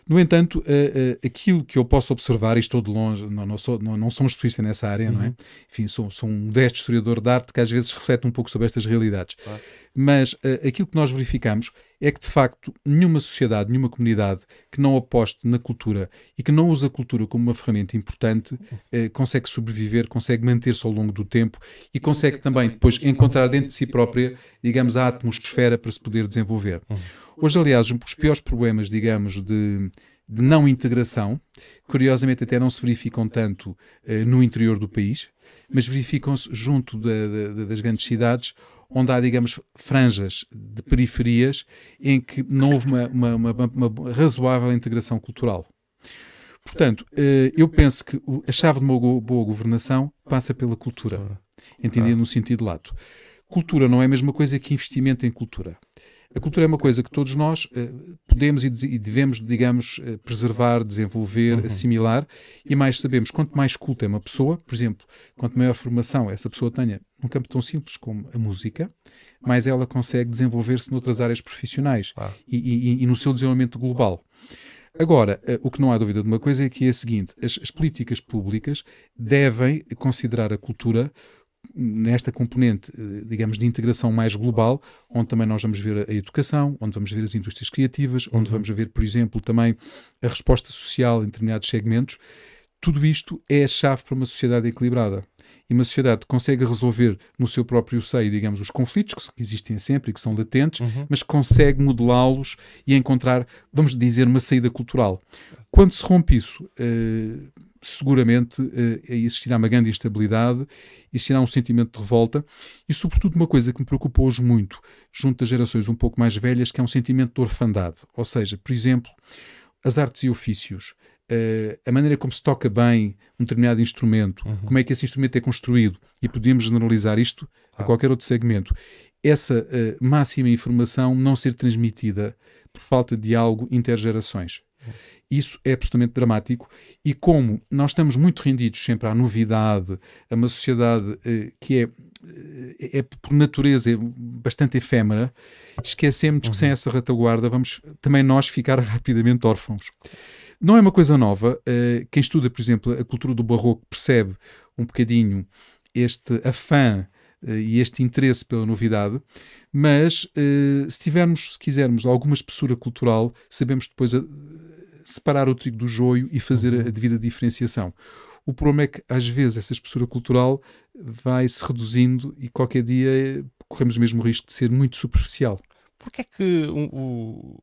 Speaker 3: No entanto, uh, uh, aquilo que eu posso observar, e estou de longe, não, não, sou, não, não sou um especialista nessa área, uhum. não é? Uhum. Enfim, sou, sou um modesto historiador de arte que às vezes reflete um pouco sobre estas realidades. Claro. Mas uh, aquilo que nós verificamos é que, de facto, nenhuma sociedade, nenhuma comunidade que não aposte na cultura e que não use a cultura como uma ferramenta importante uhum. consegue sobreviver, consegue manter-se ao longo do tempo e, e consegue, também, também depois encontrar dentro de si própria, digamos, a atmosfera para se poder desenvolver. Uhum. Hoje, aliás, um dos piores problemas, digamos, de, de não integração, curiosamente até não se verificam tanto eh, no interior do país, mas verificam-se junto das grandes cidades, onde há, digamos, franjas de periferias em que não houve uma, uma, uma, uma razoável integração cultural. Portanto, eh, eu penso que a chave de uma boa governação passa pela cultura, entendido no sentido lato. Cultura não é a mesma coisa que investimento em cultura. A cultura é uma coisa que todos nós eh, podemos e, devemos, digamos, eh, preservar, desenvolver, uhum. assimilar, e mais sabemos, quanto mais culta é uma pessoa, por exemplo, quanto maior formação essa pessoa tenha num campo tão simples como a música, mais ela consegue desenvolver-se noutras áreas profissionais ah. e, e, e no seu desenvolvimento global. Agora, eh, o que não há dúvida de uma coisa é que é a seguinte: as, as políticas públicas devem considerar a cultura nesta componente, eh, digamos, de integração mais global, onde também nós vamos ver a educação, onde vamos ver as indústrias criativas, onde uhum. vamos ver, por exemplo, também a resposta social em determinados segmentos. Tudo isto é a chave para uma sociedade equilibrada. E uma sociedade que consegue resolver no seu próprio seio, digamos, os conflitos que existem sempre e que são latentes, uhum. mas consegue modelá-los e encontrar, vamos dizer, uma saída cultural. Quando se rompe isso, uh, seguramente uh, eh, existirá uma grande instabilidade, existirá um sentimento de revolta e, sobretudo, uma coisa que me preocupa hoje muito, junto das gerações um pouco mais velhas, que é um sentimento de orfandade. Ou seja, por exemplo, as artes e ofícios, uh, a maneira como se toca bem um determinado instrumento, uhum. como é que esse instrumento é construído, e podemos generalizar isto ah. a qualquer outro segmento. Essa uh, máxima informação não ser transmitida por falta de algo intergerações. Uhum. Isso é absolutamente dramático. E como nós estamos muito rendidos sempre à novidade, a uma sociedade eh, que é, eh, é, por natureza, bastante efêmera, esquecemos uhum. que sem uhum. essa retaguarda vamos também nós ficar rapidamente órfãos. Não é uma coisa nova. Eh, quem estuda, por exemplo, a cultura do Barroco percebe um bocadinho este afã e este interesse pela novidade, mas se tivermos, se quisermos, alguma espessura cultural, sabemos depois separar o trigo do joio e fazer a uhum. devida diferenciação. O problema é que, às vezes, essa espessura cultural vai se reduzindo e qualquer dia corremos o mesmo risco de ser muito superficial.
Speaker 1: Porquê é que o,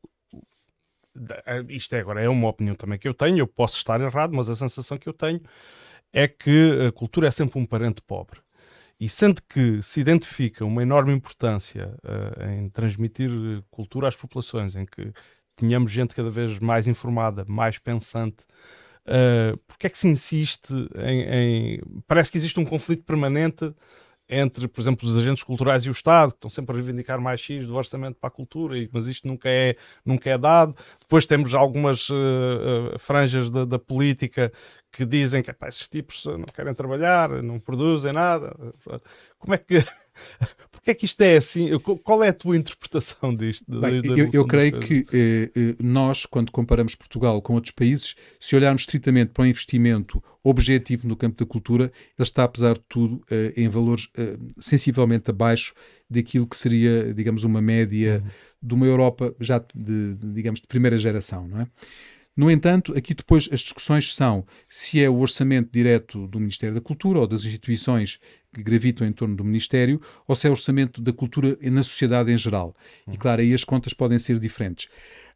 Speaker 1: isto é agora é uma opinião também que eu tenho, eu posso estar errado, mas a sensação que eu tenho é que a cultura é sempre um parente pobre. E sendo que se identifica uma enorme importância uh, em transmitir cultura às populações, em que tínhamos gente cada vez mais informada, mais pensante. Uh, porque é que se insiste em, em, Parece que existe um conflito permanente entre, por exemplo, os agentes culturais e o Estado, que estão sempre a reivindicar mais X do orçamento para a cultura, mas isto nunca é, nunca é dado. Depois temos algumas uh, uh, franjas da, da, política que dizem que esses tipos não querem trabalhar, não produzem nada. Como é que. que é que isto é assim? Qual é a tua interpretação disto? Bem, eu, eu, creio que
Speaker 3: eh, eh, nós, quando comparamos Portugal com outros países, se olharmos estritamente para o investimento objetivo no campo da cultura, ele está, apesar de tudo, eh, em valores eh, sensivelmente abaixo daquilo que seria, digamos, uma média uhum. de uma Europa já de, de, digamos, de primeira geração, não é? No entanto, aqui depois as discussões são se é o orçamento direto do Ministério da Cultura ou das instituições que gravitam em torno do Ministério ou se é o orçamento da cultura na sociedade em geral. E claro, aí as contas podem ser diferentes.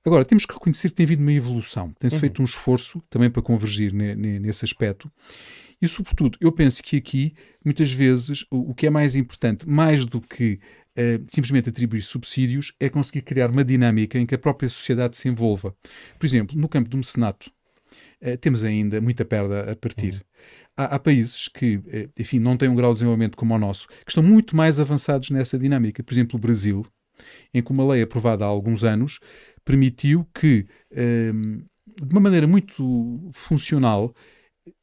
Speaker 3: Agora, temos que reconhecer que tem havido uma evolução, tem-se uhum. feito um esforço também para convergir ne, ne, nesse aspecto. E, sobretudo, eu penso que aqui, muitas vezes, o, o que é mais importante, mais do que uh, simplesmente atribuir subsídios, é conseguir criar uma dinâmica em que a própria sociedade se envolva. Por exemplo, no campo do mecenato, uh, temos ainda muita perda a partir. Uhum há, há, países que, eh, enfim, não têm um grau de desenvolvimento como o nosso, que estão muito mais avançados nessa dinâmica. Por exemplo, o Brasil, em que uma lei aprovada há alguns anos permitiu que, ehm, de uma maneira muito funcional,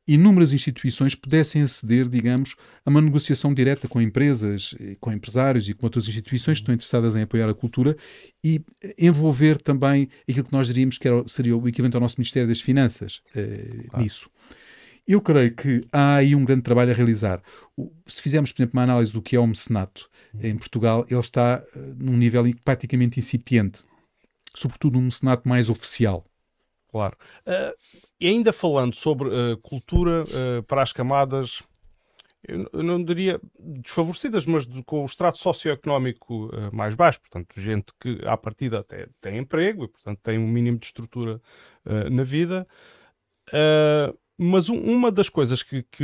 Speaker 3: inúmeras instituições pudessem aceder, digamos, a uma negociação direta com empresas, eh, com empresários e com outras instituições que estão interessadas em apoiar a cultura e eh, envolver também aquilo que nós diríamos que era, seria o equivalente ao nosso Ministério das Finanças claro. nisso. Eu creio que há aí um grande trabalho a realizar. Se fizermos, por exemplo, uma análise do que é o mecenato em Portugal, ele está eh, num nível praticamente incipiente, sobretudo um mecenato mais oficial. Claro.
Speaker 1: Uh, e ainda falando sobre uh, cultura uh, para as camadas, eu não diria desfavorecidas, mas com o extrato socioeconómico mais baixo, portanto, gente que à partida até tem emprego e, portanto, tem um mínimo de estrutura na vida. Uh, mas um, uma das coisas que, que,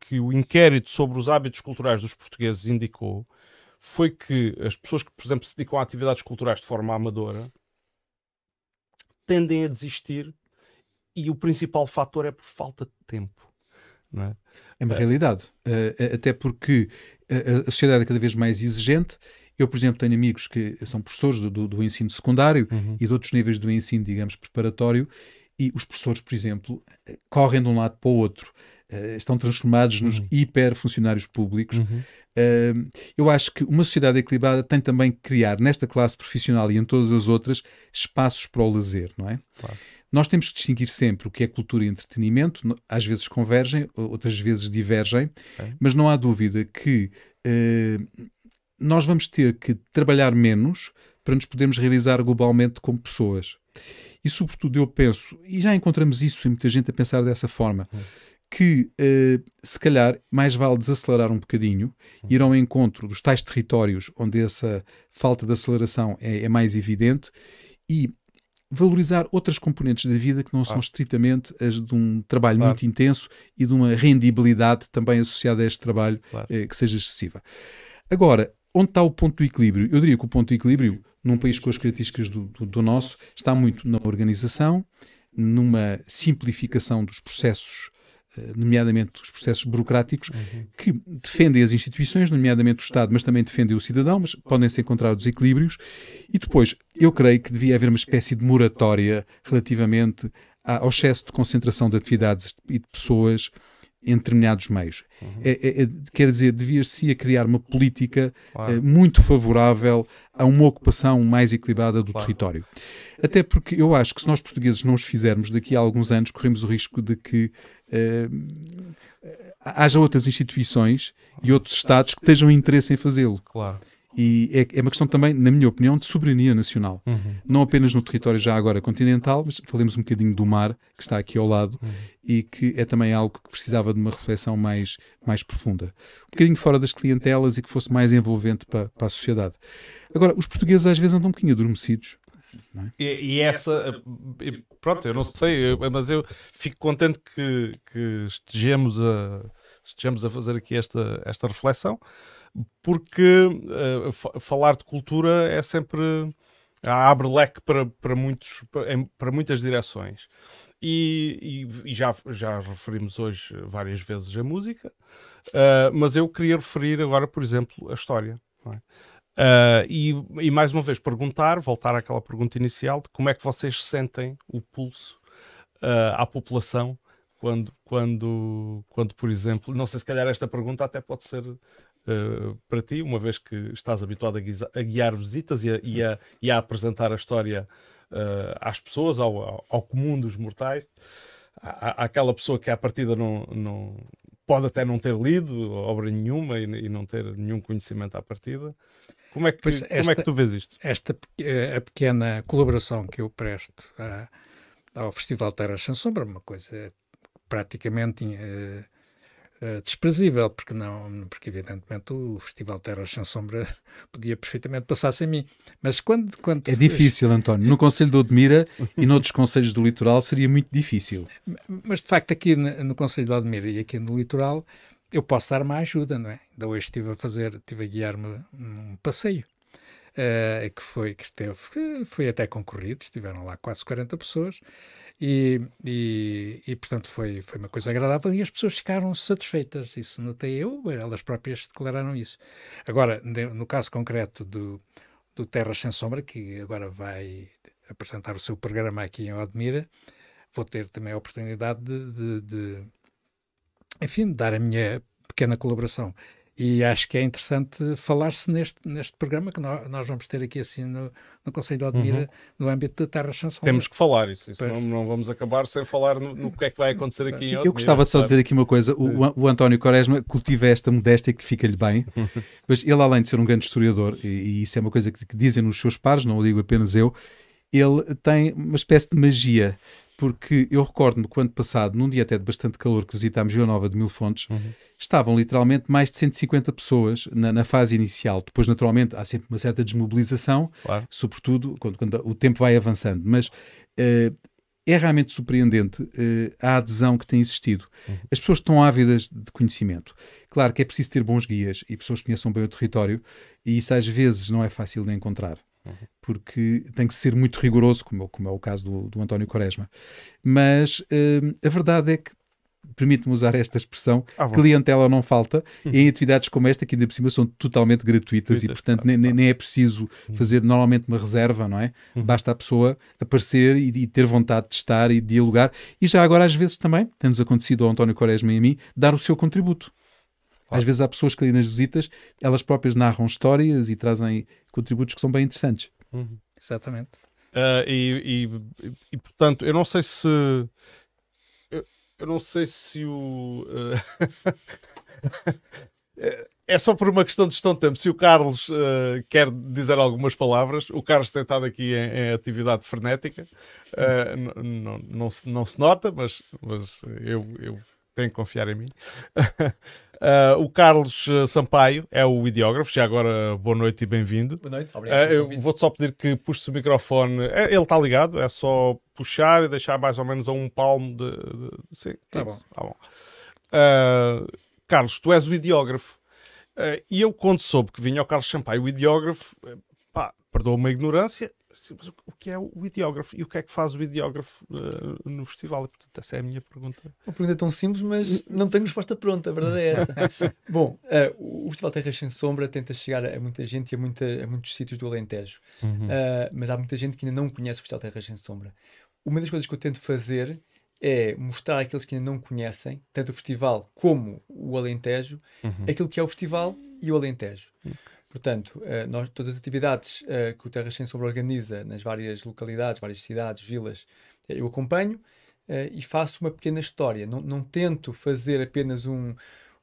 Speaker 1: que o inquérito sobre os hábitos culturais dos portugueses indicou foi que as pessoas que, por exemplo, se dedicam a atividades culturais de forma amadora tendem a desistir e o principal fator é por falta de
Speaker 3: tempo. Não é? é uma é. realidade. Uh, até porque eh, a sociedade é cada vez mais exigente. Eu, por exemplo, tenho amigos que são professores do, do, do ensino secundário uhum. e de outros níveis do ensino, digamos, preparatório, e os professores, por exemplo, eh, correm de um lado para o outro, uh, estão transformados uhum. nos hiperfuncionários públicos. Uhum. Uh, eu acho que uma sociedade equilibrada tem também que criar, nesta classe profissional e em todas as outras, espaços para o lazer, não é? Claro. Nós temos que distinguir sempre o que é cultura e entretenimento, às vezes convergem, outras vezes divergem, mas não há dúvida que uh, nós vamos ter que trabalhar menos para nos podermos realizar globalmente como pessoas. E, sobretudo, eu penso, e já encontramos isso em muita gente a pensar dessa forma, uhum. que uh, se calhar mais vale desacelerar um bocadinho, uhum. ir ao encontro dos tais territórios onde essa falta de aceleração é, é mais evidente e valorizar outras componentes da vida que não são estritamente as de um trabalho claro. muito intenso e de uma rendibilidade também associada a este trabalho claro. eh, que seja excessiva. Agora, onde está o ponto de equilíbrio? Eu diria que o ponto de equilíbrio, num país com as características do, do, do nosso, está muito na organização, numa simplificação dos processos, eh, nomeadamente dos processos burocráticos, uhum. que defendem as instituições, nomeadamente o Estado, mas também defendem o cidadão, mas podem-se encontrar desequilíbrios. E depois, eu creio que devia haver uma espécie de moratória relativamente ao excesso de concentração de atividades e de pessoas em determinados meios. Uhum. É, é, é quer dizer, devia-se criar uma política claro. é, muito favorável a uma ocupação mais equilibrada do claro. território. Até porque eu acho que se nós portugueses não os fizermos, daqui a alguns anos corremos o risco de que eh, eh, haja outras instituições e outros Estados que estejam interesse em fazê-lo. Claro. E é, é, uma questão também, na minha opinião, de soberania nacional. Uhum. Não apenas no território já agora continental, mas falemos um bocadinho do mar, que está aqui ao lado, uhum. e que é também algo que precisava de uma reflexão mais, mais profunda. Um bocadinho fora das clientelas e que fosse mais envolvente para, para a sociedade. Agora, os portugueses às vezes andam um bocadinho adormecidos,
Speaker 1: é? E, e, essa, pronto, eu não sei, eu, mas eu fico contente que, que estejamos, a, estejamos a fazer aqui esta, esta reflexão, porque uh, falar de cultura é sempre abre leque para, para, muitos, para, muitas direções. E, e, e, já, já referimos hoje várias vezes a música, uh, mas eu queria referir agora, por exemplo, a história. É? Uh, e, e, mais uma vez perguntar, voltar àquela pergunta inicial de como é que vocês sentem o pulso uh, à população quando, quando, quando, por exemplo, não sei se calhar esta pergunta até pode ser eh, para ti, uma vez que estás habituado a, guisa, a guiar visitas e a, e a, e a apresentar a história uh, às pessoas, ao, ao, comum dos mortais, à, àquela pessoa que à partida não, não, pode até não ter lido obra nenhuma e, e não ter nenhum conhecimento à partida. Como é que, esta, como é que tu vês isto? Esta eh, a pequena
Speaker 2: colaboração que eu presto a, ao Festival Terra Sem Sombra, uma coisa praticamente uh, eh, desprezível, porque não, porque evidentemente o Festival Terra Sem Sombra podia perfeitamente passar sem mim. Mas quando, quando é difícil,
Speaker 3: António. No Conselho de Odmira e noutros conselhos do litoral seria muito difícil.
Speaker 2: Mas de facto aqui no, Conselho de Odmira e aqui no litoral eu posso dar uma ajuda, não é? Ainda hoje estive a fazer, tive a guiar-me um passeio. Uh, que foi que esteve, foi até concorrido, estiveram lá quase 40 pessoas e, e, e, portanto, foi, foi uma coisa agradável e as pessoas ficaram satisfeitas. Isso notei eu, elas próprias declararam isso. Agora, no caso concreto do, do Terras Sem Sombra, que agora vai apresentar o seu programa aqui em Odmira, vou ter também a oportunidade de, de, de enfim, dar a minha pequena colaboração. E acho que é interessante falar-se neste, neste programa que nós, vamos ter aqui assim no, no Conselho de Odmira, uhum.
Speaker 1: no âmbito da Terra Chanson. Temos que falar isso, isso não, não, vamos acabar sem falar no, no, que é que vai acontecer aqui em Eu gostava de só dizer aqui uma
Speaker 3: coisa, o, o António Quaresma cultiva esta modéstia que fica-lhe bem, mas ele além de ser um grande historiador, e, e isso é uma coisa que, que dizem nos seus pares, não o digo apenas eu, ele tem uma espécie de magia porque eu recordo-me quando passado, num dia até de bastante calor, que visitámos Vila Nova de Mil Fontes, uhum. estavam literalmente mais de 150 pessoas na, na, fase inicial. Depois, naturalmente, há sempre uma certa desmobilização, claro. sobretudo quando, quando, o tempo vai avançando. Mas uh, é realmente surpreendente uh, a adesão que tem existido. Uhum. As pessoas estão ávidas de conhecimento. Claro que é preciso ter bons guias e pessoas que conheçam bem o território, e isso às vezes não é fácil de encontrar porque tem que ser muito rigoroso, como, é como é o caso do, do António Quaresma. Mas hum, a verdade é que permite-me usar esta expressão, ah, clientela não falta, uhum. em atividades como esta, que ainda por cima são totalmente gratuitas e, portanto, nem, nem, é preciso uhum. fazer normalmente uma reserva, não é? Uhum. Basta a pessoa aparecer e, e, ter vontade de estar e dialogar. E já agora, às vezes também, temos acontecido ao António Quaresma e a mim, dar o seu contributo. Às vezes há pessoas que ali nas visitas, elas próprias narram histórias e trazem contributos que são bem interessantes.
Speaker 2: Uhum. Exatamente.
Speaker 1: Uh, ah, e, e, e, e, portanto, eu não sei se. Eu, eu não sei se o. Uh... é só por uma questão de gestão de tempo. Se o Carlos uh, quer dizer algumas palavras, o Carlos tem estado aqui em, em atividade frenética, uh, não, não, se, não se nota, mas, mas eu, eu tenho que confiar em mim. Uh, o Carlos ah, Sampaio é o ideógrafo. Já agora, boa noite e bem-vindo. Boa noite, obrigado. Uh, eu vou só pedir que puxe o microfone. É, ele está ligado, é só puxar e deixar mais ou menos a um palmo de. de... Sim, tá bom. Tá bom. Uh, Carlos, tu és o ideógrafo. e eu, quando soube que vinha o Carlos Sampaio, o ideógrafo, eh, pá, perdoa uma ignorância, Sim, mas o que é o ideógrafo e o que é que faz o ideógrafo uh, no festival? E, portanto, essa é a minha pergunta.
Speaker 4: Uma pergunta tão simples, mas não tenho resposta pronta, a verdade é essa. Bom, uh, o Festival Terras Sem Sombra tenta chegar a muita gente e a, muita, a muitos sítios do Alentejo, uhum. uh, mas há muita gente que ainda não conhece o Festival Terras Sem Sombra. Uma das coisas que eu tento fazer é mostrar àqueles que ainda não conhecem, tanto o festival como o Alentejo, uhum. aquilo que é o festival e o Alentejo. Uhum. Portanto, eh, nós, todas as atividades eh, que o Terra Sem Sombra organiza nas várias localidades, várias cidades, vilas, eh, eu acompanho e faço uma pequena história. Não, não tento fazer apenas um,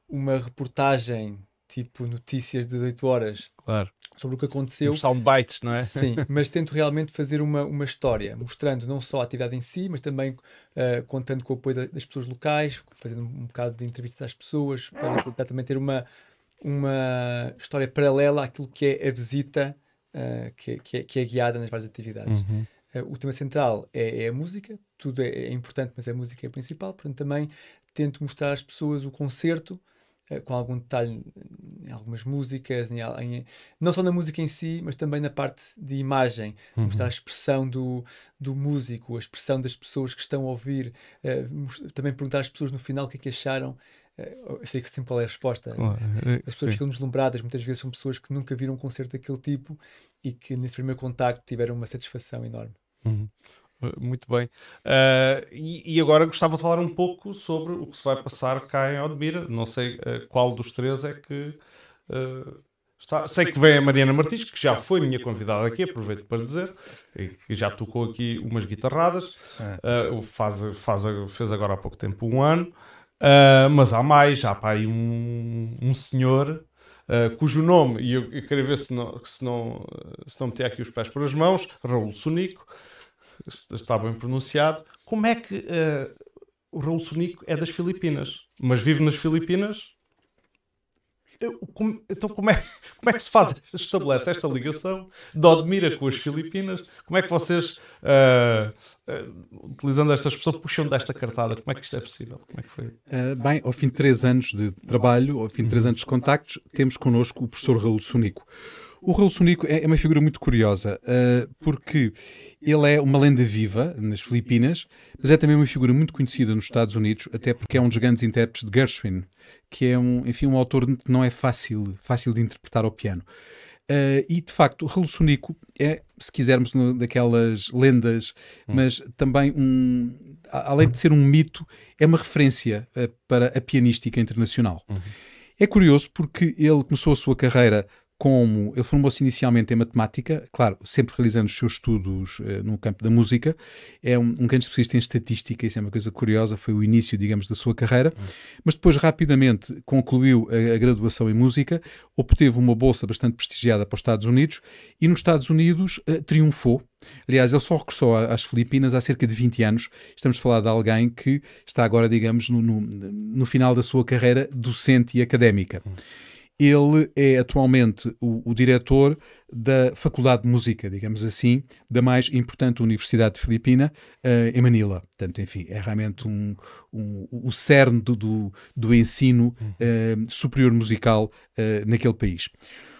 Speaker 4: uma reportagem tipo notícias de 8 horas claro. sobre o que aconteceu. Os soundbites, não é? Sim, mas tento realmente fazer uma, uma história, mostrando não só a atividade em si, mas também uh, contando com o apoio das pessoas locais, fazendo um bocado de entrevistas às pessoas, para também ter uma, uma história paralela àquilo que é a visita uh, que, é, que, é, que, é, guiada nas várias atividades. Uhum. Uh, o tema central é, é, a música, tudo é, é importante, mas a música é a principal, portanto também tento mostrar às pessoas o concerto ah, com algum detalhe em algumas músicas, em, em, não só na música em si, mas também na parte de imagem, uhum. mostrar a expressão do, do músico, a expressão das pessoas que estão a ouvir, também perguntar às pessoas no final o que é que acharam eu sei que sempre qual é a resposta. Né? As pessoas ficam deslumbradas, muitas vezes são pessoas que nunca viram um concerto daquele tipo e que nesse primeiro contacto tiveram uma satisfação enorme.
Speaker 1: Uhum. Uh, muito bem. Uh, e, e, agora gostava de falar um pouco sobre o que se vai passar cá em Odmira. Não sei uh, qual dos três é que. Uh, está. Sei que vem a Mariana Martins, que já foi minha convidada aqui, aproveito para dizer, e que já tocou aqui umas guitarradas, ah. uh, faz, faz, fez agora há pouco tempo um ano. Uh, mas há mais, há pá, aí um, um senhor uh, cujo nome, e eu, eu queria ver se não, se, não, se não meter aqui os pés para as mãos, Raul Sonico, está bem pronunciado. Como é que uh, o Raul Sonico é das Filipinas, mas vive nas Filipinas então, como é, como é que é se faz, estabelece esta ligação de Odmira com as Filipinas? Como é que é vocês, uh, uh, utilizando estas pessoas é puxam desta cartada? Como é que isto é possível? Como é que foi?
Speaker 3: Uh, bem, ao fim de três anos de trabalho, ao fim de três anos de uhum. contactos, temos connosco o professor Raul Sunico. O Raul Sonico é, é uma figura muito curiosa, ah, porque ele é uma lenda viva nas Filipinas, mas é também uma figura muito conhecida nos Estados Unidos, até porque é um dos grandes intérpretes de Gershwin, que é um, enfim, um autor que não é fácil, fácil de interpretar ao piano. Ah, e de facto, o Raul Sonico é, se quisermos, daquelas lendas, hum. mas também, um, além de ser um mito, é uma referência ah, para a pianística internacional. Uhum. É curioso porque ele começou a sua carreira como ele formou-se inicialmente em matemática, claro, sempre realizando os seus estudos eh, no campo da música, é um, um grande especialista em estatística, isso é uma coisa curiosa, foi o início, digamos, da sua carreira, uhum. mas depois rapidamente concluiu a, a, graduação em música, obteve uma bolsa bastante prestigiada para os Estados Unidos e nos Estados Unidos eh, triunfou. Aliás, ele só regressou às Filipinas há cerca de 20 anos. Estamos a falar de alguém que está agora, digamos, no, no, no final da sua carreira docente e académica. Uhum. Ele é atualmente o, o diretor da Faculdade de Música, digamos assim, da mais importante universidade filipina, uh, em Manila. Portanto, enfim, é realmente um, um, o cerne do, do, do ensino uh, superior musical uh, naquele país.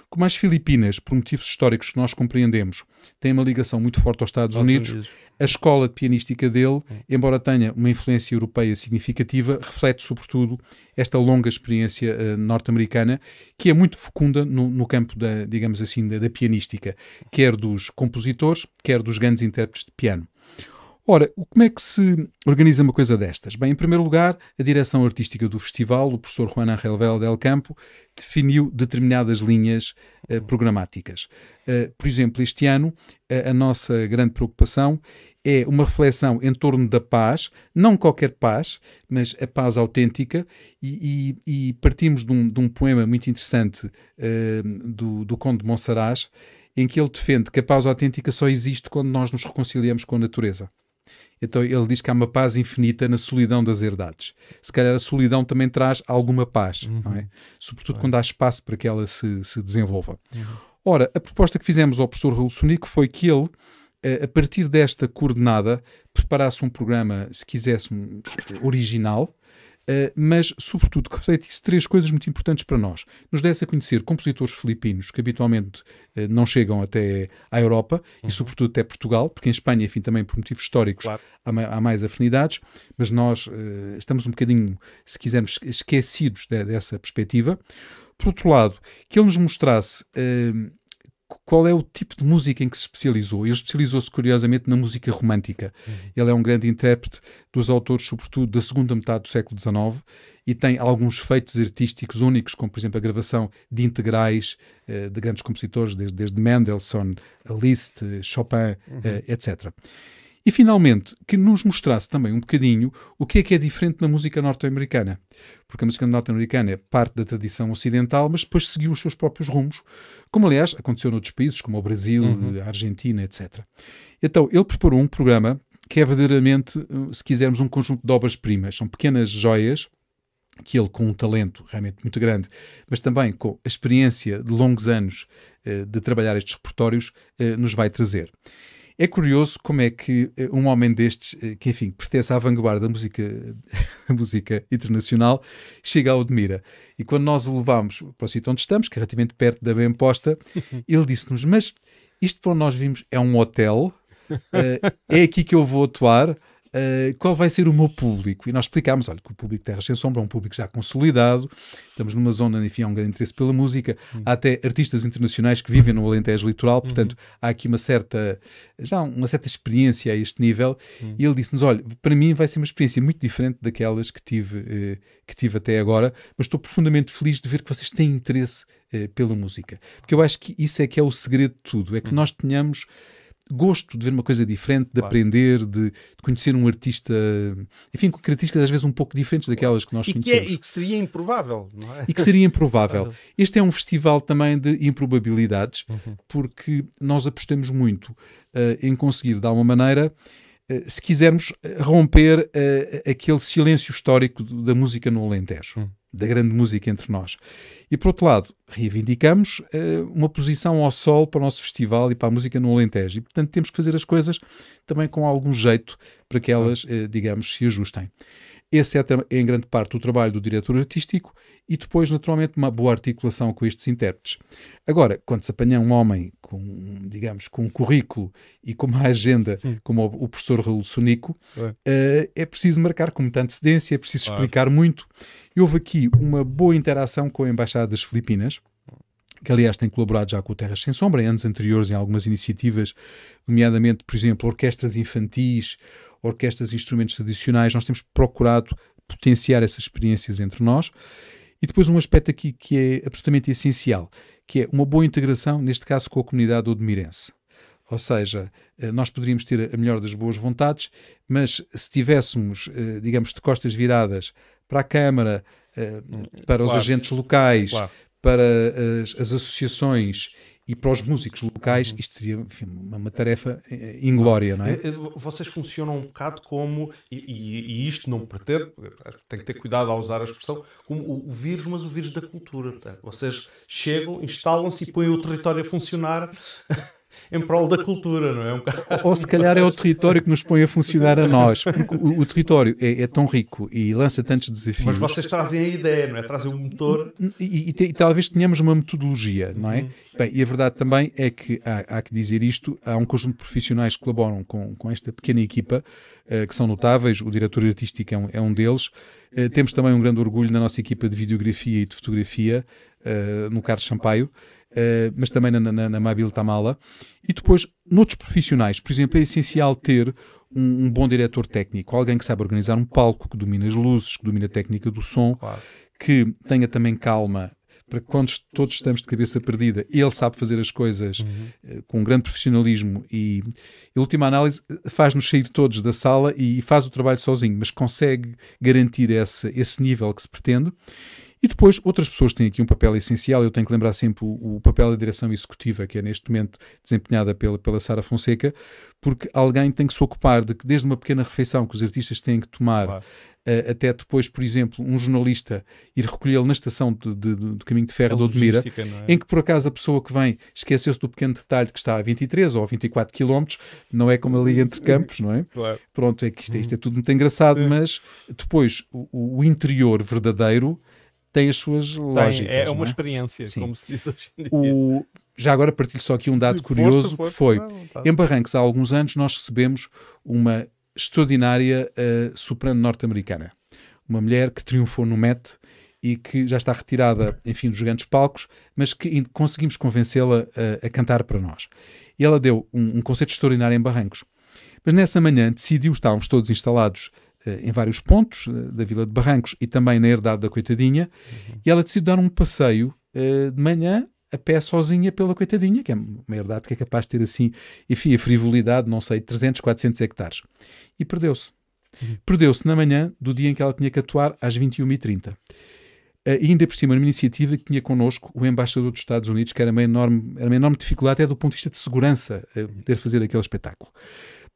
Speaker 3: Como as Filipinas, por motivos históricos que nós compreendemos, têm uma ligação muito forte aos Estados, Unidos, Unidos, a escola de pianística dele, embora tenha uma influência europeia significativa, reflete sobretudo esta longa experiência uh, norte-americana, que é muito fecunda no, no campo da, digamos assim, da, da pianística, quer dos compositores, quer dos grandes intérpretes de piano. Ora, como é que se organiza uma coisa destas? Bem, em primeiro lugar, a direção artística do festival, o professor Juan Angel Vela del Campo, definiu determinadas linhas uh, programáticas. Uh, por exemplo, este ano, uh, a nossa grande preocupação é uma reflexão em torno da paz, não qualquer paz, mas a paz autêntica, e, e, e partimos de um, de um, poema muito interessante do, do Conde de Monsaraz, em que ele defende que a paz autêntica só existe quando nós nos reconciliamos com a natureza. Então ele diz que há uma paz infinita na solidão das herdades. Se calhar a solidão também traz alguma paz, uhum. não é? Sobretudo quando há espaço para que ela se, se desenvolva. Uhum. Ora, a proposta que fizemos ao professor Raul Sonico foi que ele, eh, a partir desta coordenada, preparasse um programa, se quiséssemos, original, eh, mas, sobretudo, que refletisse três coisas muito importantes para nós. Nos desse a conhecer compositores filipinos que habitualmente eh, não chegam até à Europa uhum. e, sobretudo, até Portugal, porque em Espanha, enfim, também por motivos históricos claro. há, há, mais afinidades, mas nós eh, estamos um bocadinho, se quisermos, esquecidos de, dessa perspectiva. Por outro lado, que ele nos mostrasse qual é o tipo de música em que se especializou. Ele especializou-se, curiosamente, na música romântica. Uhum. Ele é um grande intérprete dos autores, sobretudo, da segunda metade do século XIX e tem alguns feitos artísticos únicos, como, por exemplo, a gravação de integrais uh, de grandes compositores, desde, desde Mendelssohn, Liszt, Chopin, uhum. uh, eh, etc. E, finalmente, que nos mostrasse também um bocadinho o que é que é diferente na música norte-americana. Porque a música norte-americana é parte da tradição ocidental, mas depois seguiu os seus próprios rumos como aliás aconteceu noutros países, como o Brasil, uhum. a Argentina, etc. Então, ele preparou um programa que é verdadeiramente, eh, se quisermos, um conjunto de obras-primas. São pequenas joias que ele, com um talento realmente muito grande, mas também com a experiência de longos anos eh, de trabalhar estes repertórios, eh, nos vai trazer. É curioso como é que eh, um homem destes, eh, que enfim, pertence à vanguarda da música, música internacional, chega ao Odmira. E quando nós o levámos para o sítio onde estamos, que é relativamente perto da bem posta, ele disse-nos: Mas isto para onde nós vimos é um hotel, eh, é aqui que eu vou atuar. Eh, qual vai ser o meu público? E nós explicámos, olha, que o público Terra Sem Sombra é um público já consolidado, estamos numa zona, enfim, há um grande interesse pela música, uhum. há até artistas internacionais que vivem no Alentejo Litoral, uhum. portanto, uhum. há aqui uma certa, já uma certa experiência a este nível, uhum. e ele disse-nos, olha, para mim vai ser uma experiência muito diferente daquelas que tive, eh, que tive até agora, mas estou profundamente feliz de ver que vocês têm interesse eh, pela música, porque eu acho que isso é que é o segredo de tudo, é que uhum. nós tenhamos gosto de ver uma coisa diferente, de claro. aprender, de, de, conhecer um artista, enfim, com características às vezes um pouco diferentes daquelas que nós e conhecemos. Que
Speaker 1: é, e que seria improvável, não é? E que seria improvável.
Speaker 3: este é um festival também de improbabilidades, uhum. porque nós apostamos muito uh, em conseguir, de alguma maneira, uh, se quisermos romper uh, aquele silêncio histórico da música no Alentejo. Uhum da grande música entre nós. E por outro lado, reivindicamos uh, uma posição ao sol para o nosso festival e para a música no Alentejo. E portanto temos que fazer as coisas também com algum jeito para que elas, uh, digamos, se ajustem. Esse é, é, em grande parte o trabalho do diretor artístico e depois, naturalmente, uma boa articulação com estes intérpretes. Agora, quando se apanha um homem com, digamos, com um currículo e com uma agenda Sim. como o, professor Raul Sonico, é. Uh, é preciso marcar com muita antecedência, é preciso explicar muito. E houve aqui uma boa interação com a Embaixada das Filipinas, que aliás tem colaborado já com o Terras Sem Sombra em anos anteriores em algumas iniciativas, nomeadamente, por exemplo, orquestras infantis, orquestras e instrumentos tradicionais. Nós temos procurado potenciar essas experiências entre nós. E depois um aspecto aqui que é absolutamente essencial, que é uma boa integração, neste caso com a comunidade odmirense. Ou seja, eh, nós poderíamos ter a melhor das boas vontades, mas se tivéssemos, eh, digamos, de costas viradas para a Câmara, eh, hum, para claro. os agentes locais, claro para as, as associações e para os músicos locais, isto seria enfim, uma tarefa eh, inglória, não é?
Speaker 1: Vocês funcionam um bocado como, e, e, isto não pretendo, tem que ter cuidado ao usar a expressão, como o, o vírus, mas o vírus da cultura. Portanto, vocês chegam, instalam-se e põem o território a funcionar em prol da cultura, não é? Um ou, ou se calhar é
Speaker 3: o território que nos põe a funcionar a nós, porque o, o território é, é, tão rico e lança tantos desafios. Mas vocês
Speaker 1: trazem a ideia, não é? Trazem o motor.
Speaker 3: E, e, e talvez tenhamos uma metodologia, não é? Uhum. Bem, e a verdade também é que há, há, que dizer isto: há um conjunto de profissionais que colaboram com, com esta pequena equipa, uh, que são notáveis, o diretor artístico é um, é um deles. Uh, temos também um grande orgulho na nossa equipa de videografia e de fotografia, uh, no Carlos Sampaio. Eh, mas também na, na, na Mabil Tamala. E depois, noutros profissionais, por exemplo, é essencial ter um, um, bom diretor técnico, alguém que saiba organizar um palco, que domine as luzes, que domine a técnica do som, claro. que tenha também calma para que quando todos estamos de cabeça perdida, ele sabe fazer as coisas uhum. uh, com um grande profissionalismo e, em última análise, eh, faz-nos sair todos da sala e faz o trabalho sozinho, mas consegue garantir esse, esse nível que se pretende. E depois, outras pessoas têm aqui um papel essencial, eu tenho que lembrar sempre o, o papel da direção executiva, que é neste momento desempenhada pela, pela Sara Fonseca, porque alguém tem que se ocupar de que, desde uma pequena refeição que os artistas têm que tomar, claro. uh, até depois, por exemplo, um jornalista ir recolhê-lo na estação de, de, de, de, caminho de ferro é de Odmira, é? em que por acaso a pessoa que vem esqueceu-se do pequeno detalhe que está a 23 ou a 24 km, não é como ali entre campos, não é? Claro. Pronto, é que isto, é, isto é hum. tudo muito engraçado, mas depois o, o interior verdadeiro tem as suas tem, lógicas. É, é
Speaker 1: uma é? experiência, Sim. como se diz hoje em dia. O,
Speaker 3: já agora partilho só aqui um dado força, curioso força, que foi, tá. em Barrancos há alguns anos nós recebemos uma extraordinária uh, soprano norte-americana. Uma mulher que triunfou no Met e que já está retirada, enfim, dos grandes palcos, mas que conseguimos convencê-la a, eh, a, cantar para nós. E ela deu um, um concerto extraordinário em Barrancos. Mas nessa manhã decidiu, estávamos todos instalados eh, em vários pontos eh, da Vila de Barrancos e também na herdade da Coitadinha, uhum. e ela decide dar um passeio eh, de manhã a pé sozinha pela coitadinha, que é uma herdade que é capaz de ter assim, enfim, a frivolidade, não sei, 300, 400 hectares. E perdeu-se. Uhum. Perdeu-se na manhã do dia em que ela tinha que atuar, às 21h30. Uh, ainda por cima, numa iniciativa que tinha connosco o embaixador dos Estados Unidos, que era uma enorme, era uma enorme dificuldade, até do ponto de vista de segurança, uh, poder fazer aquele espetáculo.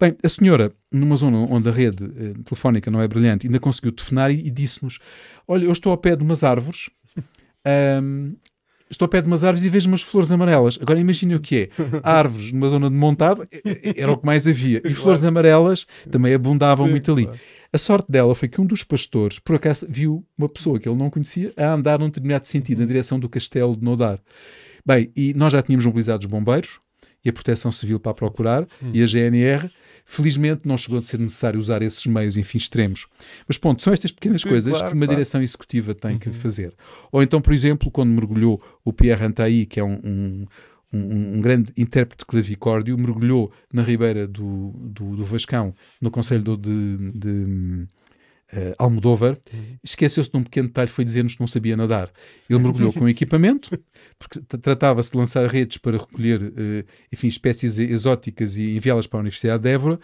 Speaker 3: Bem, a senhora, numa zona onde a rede eh, telefónica não é brilhante, ainda conseguiu telefonar e, disse-nos: Olha, eu estou ao pé de umas árvores, um, estou ao pé de umas árvores e vejo umas flores amarelas. Agora imagine o que é: árvores numa zona de montado eh, eh, era o que mais havia, e claro. flores amarelas também abundavam Sim, muito ali. Claro. A sorte dela foi que um dos pastores, por acaso, viu uma pessoa que ele não conhecia a andar num determinado sentido, na uhum. direção do castelo de Nodar. Bem, e nós já tínhamos mobilizado os bombeiros e a Proteção Civil para procurar hum. e a uhum. GNR Felizmente não chegou a ser necessário usar esses meios, enfim, extremos. Mas pronto, são estas pequenas Sim, coisas claro, que uma direção executiva tem uhum. que fazer. Ou então, por exemplo, quando mergulhou o Pierre Antaí, que é um, um um, um, grande intérprete clavicórdio, mergulhou na Ribeira do, do, do Vascão, no Conselho de, de, uh, Almodóvar, esqueceu-se de um pequeno detalhe, foi dizer-nos que não sabia nadar. Ele mergulhou com equipamento, porque tratava-se de lançar redes para recolher, uh, enfim, espécies exóticas e enviá-las para a Universidade de Évora,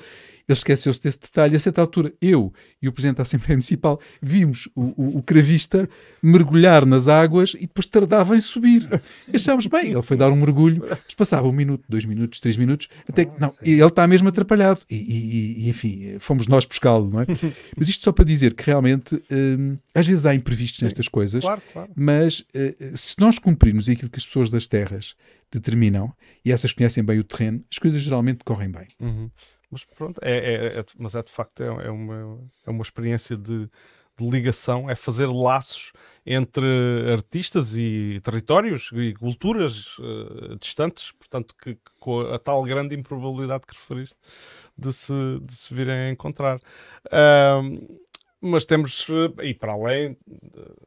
Speaker 3: ele esqueceu-se desse detalhe. A certa altura, eu e o Presidente da Assembleia Municipal vimos o, o, o cravista mergulhar nas águas e depois tardava em subir. Achámos bem, ele foi dar um mergulho, mas passava um minuto, dois minutos, três minutos, até que, não, ele está mesmo atrapalhado. E, e, e enfim, fomos nós buscá-lo, não é? Mas isto só para dizer que realmente, hum, às vezes há imprevistos nestas coisas, claro, claro. mas eh, eh, se nós cumprirmos aquilo que as pessoas das terras determinam, e essas conhecem bem o terreno, as coisas geralmente correm bem.
Speaker 1: Uhum. Mas pronto, é, é, é, mas é de facto é, é, uma, é uma experiência de, de ligação, é fazer laços entre artistas e territórios e culturas uh, distantes, portanto, que, que, com a tal grande improbabilidade que referiste de se, de se virem a encontrar. Uh, mas temos, eh, e para além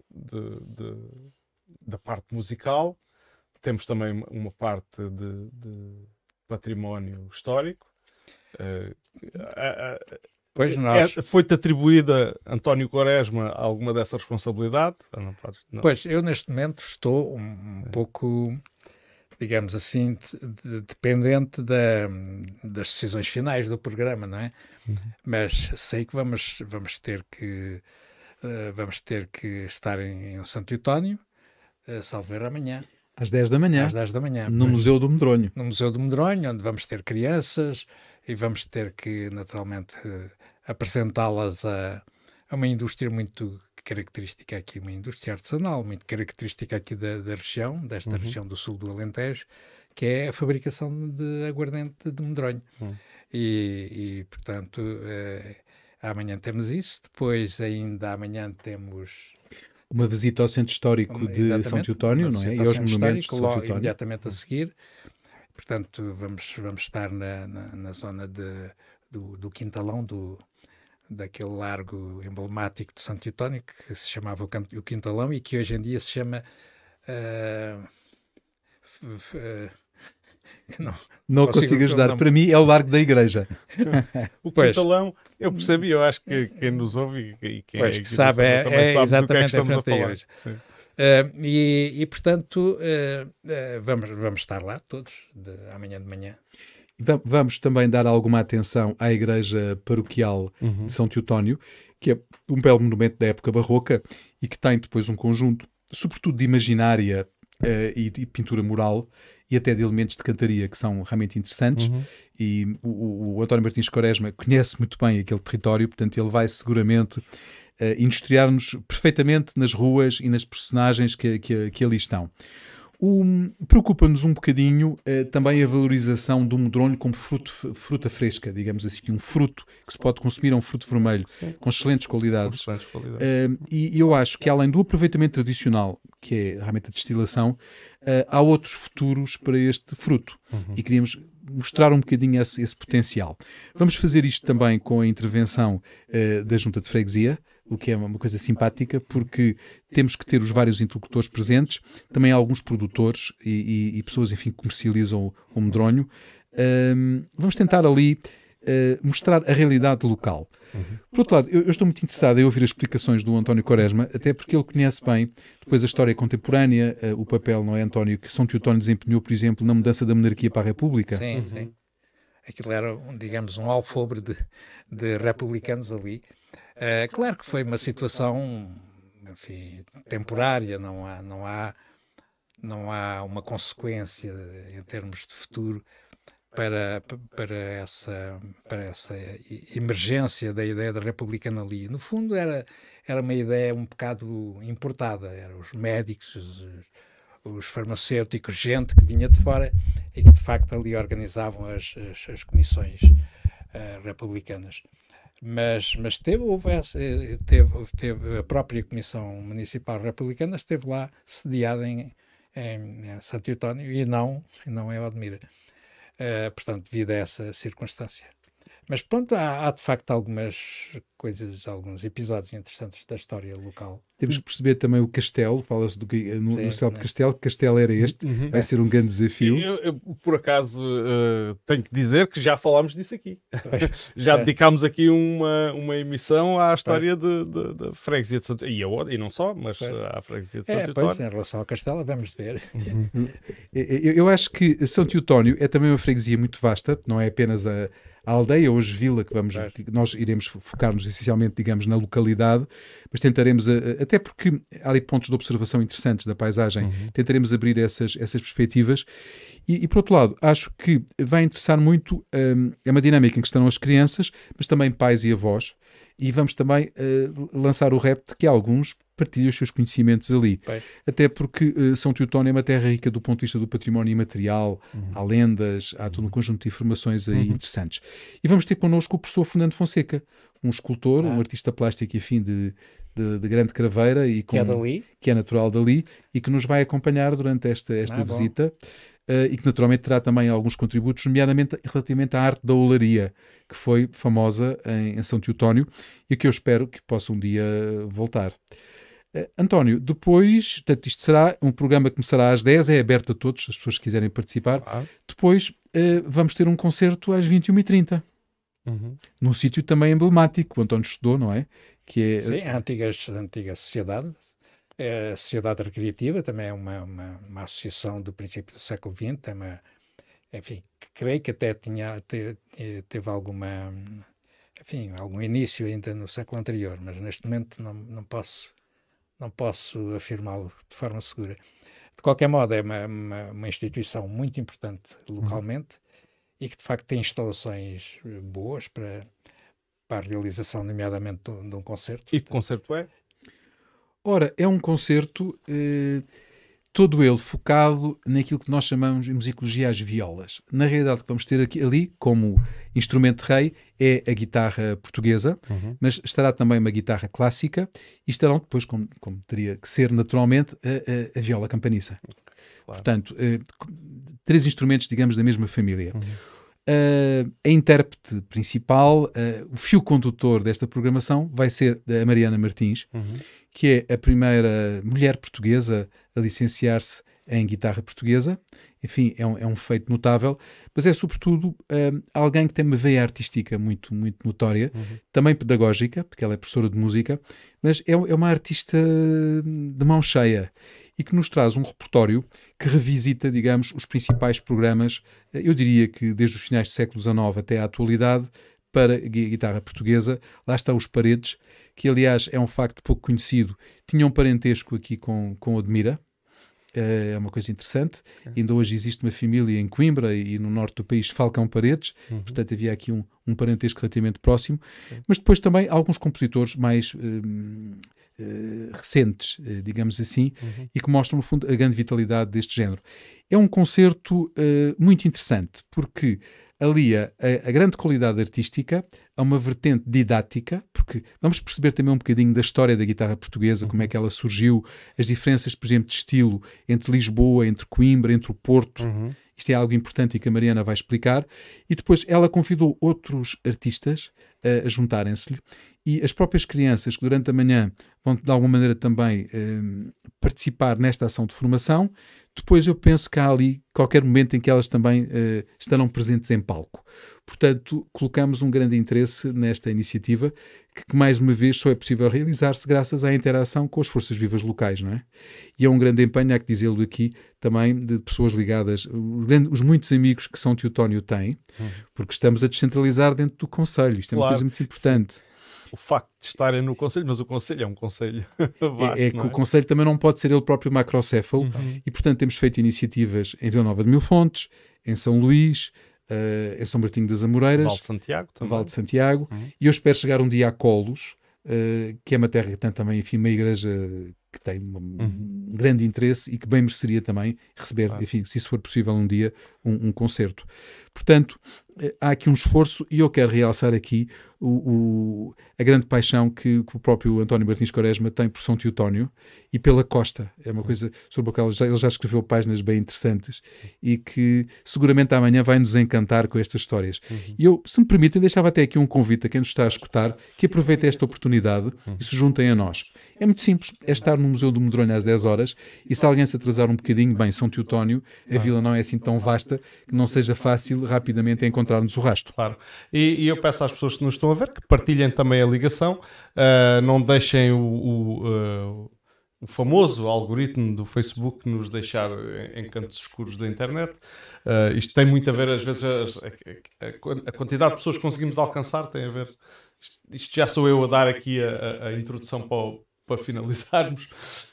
Speaker 1: de, de, da parte musical, temos também uma parte de património histórico eh, eh, eh, pois é, nós... É, Foi-te atribuída, António Quaresma, alguma dessa responsabilidade? Não podes, não. Pois,
Speaker 2: eu neste momento estou um, é. pouco, digamos assim, de, dependente da, das decisões finais do programa, não é? Uhum. Mas sei que vamos, vamos ter que uh, vamos ter que estar em, em Santo António uh, salvo amanhã. Às 10 da manhã. Às 10 da manhã. No Museu do Medronho. No Museu do Medronho, onde vamos ter crianças e vamos ter que, naturalmente, eh, apresentá-las a, a uma indústria muito característica aqui, uma indústria artesanal, muito característica aqui da, da região, desta uhum. região do sul do Alentejo, que é a fabricação de aguardente de medronho. Uhum. E, e, portanto, eh, amanhã temos isso, depois ainda amanhã temos
Speaker 3: uma visita ao Centro Histórico de São Teutónio, não é? E aos monumentos de São Teutónio.
Speaker 2: Imediatamente a seguir. Portanto, vamos, vamos estar na, na, na zona de, do, do Quintalão, do, daquele largo emblemático de Santo Antônio que se chamava o Quintalão e que hoje em dia se chama uh, f,
Speaker 1: f, uh, não,
Speaker 3: não consigo, ajudar. Não. Para mim é o largo da igreja.
Speaker 1: o quintalão, eu percebi, eu acho que quem nos ouve e quem, pois, é que sabe, é, é sabe é exatamente é a a igreja.
Speaker 2: Uh, e, e, portanto, uh, uh, vamos, vamos estar lá todos, de, amanhã de manhã.
Speaker 3: Vamos também dar alguma atenção à Igreja Paroquial uhum. de São Teotónio, que é um belo monumento da época barroca e que tem depois um conjunto, sobretudo de imaginária e de pintura mural e até de elementos de cantaria que são realmente interessantes. Uhum. E o, o, António Martins Quaresma conhece muito bem aquele território, portanto, ele vai seguramente uh, industriar-nos perfeitamente nas ruas e nas personagens que, que, que ali estão. Um, Preocupa-nos um bocadinho uh, também a valorização do medronho como fruto, fruta fresca, digamos assim, um fruto que se pode consumir, é um fruto vermelho, Sim. com excelentes qualidades. Com excelentes qualidades. Uh, e eu acho que além do aproveitamento tradicional, que é realmente a destilação, eh, há outros futuros para este fruto. Uhum. E queríamos mostrar um bocadinho esse, esse, potencial. Vamos fazer isto também com a intervenção uh, da Junta de Freguesia, o que é uma coisa simpática, porque temos que ter os vários interlocutores presentes, também alguns produtores e, e, e pessoas, enfim, que comercializam o, o medronho. Um, vamos tentar ali eh, mostrar a realidade local. Uhum. Por outro lado, eu, eu, estou muito interessado em ouvir as explicações do António Quaresma, até porque ele conhece bem depois a história contemporânea, uh, o papel, não é, António, que São Teotónio desempenhou, por exemplo, na mudança da monarquia para a República. Sim, uhum.
Speaker 2: sim. Aquilo era, digamos, um alfobre de, de republicanos ali. Uh, claro que foi uma situação, enfim, temporária, não há, não há, não há uma consequência em termos de futuro para, para, essa, para essa emergência da ideia da republicana ali. No fundo, era, era uma ideia um bocado importada. Eram os médicos, os, os farmacêuticos, gente que vinha de fora e que, de facto, ali organizavam as, as, as comissões uh, republicanas mas, mas teve, houve, eh, teve, teve, a própria Comissão Municipal Republicana esteve lá sediada em, em Santo António e não, não é Odmira. Eh, portanto, devido a essa circunstância. Mas pronto, há, há, de facto algumas coisas, alguns episódios interessantes da história local.
Speaker 3: Temos que perceber também o castelo, fala-se do no, Sim, no céu de castelo, que castelo era este, uhum. vai ser um grande
Speaker 1: desafio. Eu, eu por acaso uh, tenho que dizer que já falámos disso aqui. já é. dedicámos aqui uma, uma emissão à história da freguesia de Santo e, eu, e não só, mas pois. Eh, à freguesia de é, Santo é, Pois,
Speaker 2: em relação ao castelo, vamos ver. Uhum.
Speaker 1: eu,
Speaker 3: eu acho que São Teutónio é também uma freguesia muito vasta, não é apenas a a aldeia, hoje vila, que vamos, nós iremos focar-nos essencialmente, digamos, na localidade, mas tentaremos, a, eh, eh, até porque há ali pontos de observação interessantes da paisagem, uhum. tentaremos abrir essas, essas perspectivas. E, e, por outro lado, acho que vai interessar muito um, é uma dinâmica em que estarão as crianças, mas também pais e avós, e vamos também uh, lançar o rap de que alguns partilham os seus conhecimentos ali. Bem. Até porque uh, São Teutónio é uma terra rica do ponto de vista do património imaterial, uhum. há lendas, há todo um uhum. conjunto de informações aí uhum. interessantes. E vamos ter connosco o professor Fernando Fonseca, um escultor, ah. um artista plástico e afim de, de, de, grande craveira e com, que, é que é natural dali e que nos vai acompanhar durante esta, esta ah, visita. Eh, e que naturalmente terá também alguns contributos, nomeadamente relativamente à arte da olaria, que foi famosa em, em São Teutónio e que eu espero que possa um dia eh, voltar. Eh, António, depois, portanto, isto será um programa que começará às 10, é aberto a todos, as pessoas que quiserem participar. Claro. Depois vamos ter um concerto às 21h30. Uhum. Num sítio também emblemático, o António estudou, não é? Que é... Sim,
Speaker 2: a antiga, a antiga sociedade a é, Sociedade Recreativa também é uma, uma, uma associação do princípio do século XX, é uma, enfim, creio que até tinha, teve alguma, enfim, algum início ainda no século anterior, mas neste momento não, não posso, não posso afirmá-lo de forma segura. De qualquer modo, é uma, uma, uma instituição muito importante uhum. localmente uhum. e que, de facto, tem instalações eh, boas para, para a realização, nomeadamente, de um, de um concerto. E que concerto é?
Speaker 3: Ora, é um concerto eh, todo ele focado naquilo que nós chamamos em musicologia as violas. Na realidade, o que vamos ter aqui, ali como instrumento rei é a guitarra portuguesa, uhum. mas estará também uma guitarra clássica e estarão depois, como, como teria que ser naturalmente, a, a, a viola campaniça. Claro. Portanto, eh, três instrumentos, digamos, da mesma família. Uhum. Uh, a intérprete principal, uh, o fio condutor desta programação vai ser a Mariana Martins. Uhum que é a primeira mulher portuguesa a licenciar-se em guitarra portuguesa. Enfim, é um, é um feito notável, mas é sobretudo hum, alguém que tem uma veia artística muito, muito notória, uhum. também pedagógica, porque ela é professora de música, mas é, é uma artista hum, de mão cheia e que nos traz um repertório que revisita, digamos, os principais programas, eh, eu diria que desde os finais do século XIX até à atualidade, para guitarra portuguesa. Lá está os Paredes, que aliás é um facto pouco conhecido. Tinham um parentesco aqui com, com Odmira, eh, é uma coisa interessante. Okay. Ainda hoje existe uma família em Coimbra e no norte do país, Falcão Paredes, uhum. portanto havia aqui um, um parentesco relativamente próximo. Okay. Mas depois também alguns compositores mais uh, recentes, digamos assim, uhum. e que mostram, no fundo, a grande vitalidade deste género. É um concerto uh, muito interessante, porque alia a, a, grande qualidade artística a uma vertente didática, porque vamos perceber também um bocadinho da história da guitarra portuguesa, uhum. como é que uhum. ela surgiu, as diferenças, por exemplo, de estilo entre Lisboa, entre Coimbra, entre o Porto. Uhum. Isto é algo importante e que a Mariana vai explicar. E depois ela convidou outros artistas eh, a juntarem-se-lhe e as próprias crianças que durante a manhã vão de alguma maneira também eh, participar nesta ação de formação depois eu penso que há ali qualquer momento em que elas também uh, estarão presentes em palco. Portanto, colocamos um grande interesse nesta iniciativa, que mais uma vez só é possível realizar-se graças à interação com as forças vivas locais, não é? E é um grande empenho, há que dizê-lo aqui, também de pessoas ligadas, os muitos amigos que São Teutónio tem, uhum. porque estamos a descentralizar dentro do Conselho, isto é uma coisa muito importante
Speaker 1: o facto de estarem no Conselho, mas o Conselho é um Conselho. é, é que é? o Conselho
Speaker 3: também não pode ser ele próprio macrocéfalo uhum. e, portanto, temos feito iniciativas em Vila Nova de Mil Fontes, em São Luís, uh, em São Martinho das Amoreiras, Val de Santiago, Val de Santiago uhum. e eu espero chegar um dia a Colos, uh, que é uma terra que tem também, enfim, uma igreja que tem uhum. um grande interesse e que bem mereceria também receber, claro. enfim, se isso for possível um dia, um, um concerto. Portanto, eh, há aqui um esforço e eu quero realçar aqui o, o, a grande paixão que, que, o próprio António Martins Quaresma tem por São Teotónio e pela Costa. É uma coisa sobre a qual ele já, ele já escreveu páginas bem interessantes e que seguramente amanhã vai nos encantar com estas histórias. Uhum. E eu, se me permitem, deixava até aqui um convite a quem nos está a escutar que aproveite esta oportunidade uhum. e se juntem a nós. É muito simples, é estar no Museu do Medronho às 10 horas e se alguém se atrasar um bocadinho, bem, São Teotónio, a vila não é
Speaker 1: assim tão vasta que não seja fácil rapidamente encontrarmos o rastro. Claro. E, e eu peço às pessoas que nos estão estão a ver, que partilhem também a ligação, uh, não deixem o, o, uh, o, famoso algoritmo do Facebook nos deixar em, em cantos escuros da internet. Uh, isto tem muito a ver, às vezes, a, a, a, quantidade de pessoas que conseguimos alcançar tem a ver. Isto, isto já sou eu a dar aqui a, a introdução para o, para finalizarmos.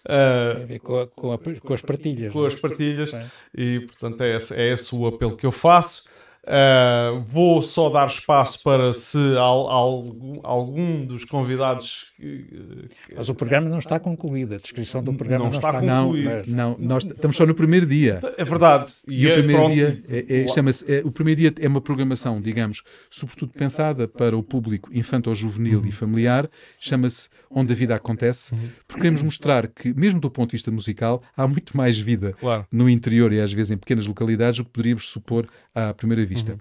Speaker 1: Uh, com, a, com, a, com, as partilhas. Com é? as partilhas. É? E, portanto, é esse, é esse o apelo que eu faço. Uh, vou só dar espaço para se al, al, algum dos convidados. Mas o programa não está concluído, a descrição do programa não, não está, está concluída.
Speaker 3: Não, não, nós estamos só no primeiro dia. Então, é verdade. E, e o é primeiro pronto. dia é, é, chama-se. É, o primeiro dia é uma programação, digamos, sobretudo pensada para o público infantil, juvenil uhum. e familiar. Chama-se Onde a Vida Acontece, uhum. porque queremos mostrar que, mesmo do ponto de vista musical, há muito mais vida claro. no interior e às vezes em pequenas localidades do que poderíamos supor à primeira vista. Uhum.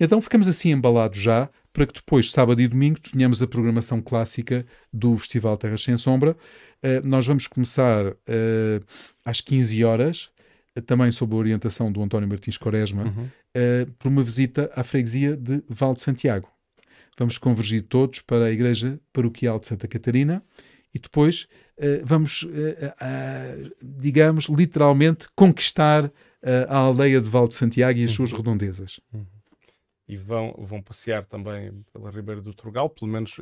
Speaker 3: Então ficamos assim embalados já, para que depois, sábado e domingo, tenhamos a programação clássica do Festival Terras Sem Sombra. Uh, nós vamos começar uh, às 15 horas, eh, também sob a orientação do António Martins Quaresma, uhum. por uma visita à freguesia de Val de Santiago. Vamos convergir todos para a Igreja Paroquial de Santa Catarina e depois uh, vamos, uh, uh, digamos, literalmente conquistar eh, a aldeia de Val de Santiago e as suas uhum. redondezas. Uhum.
Speaker 1: E vão, vão passear também pela Ribeira do Trugal, pelo menos.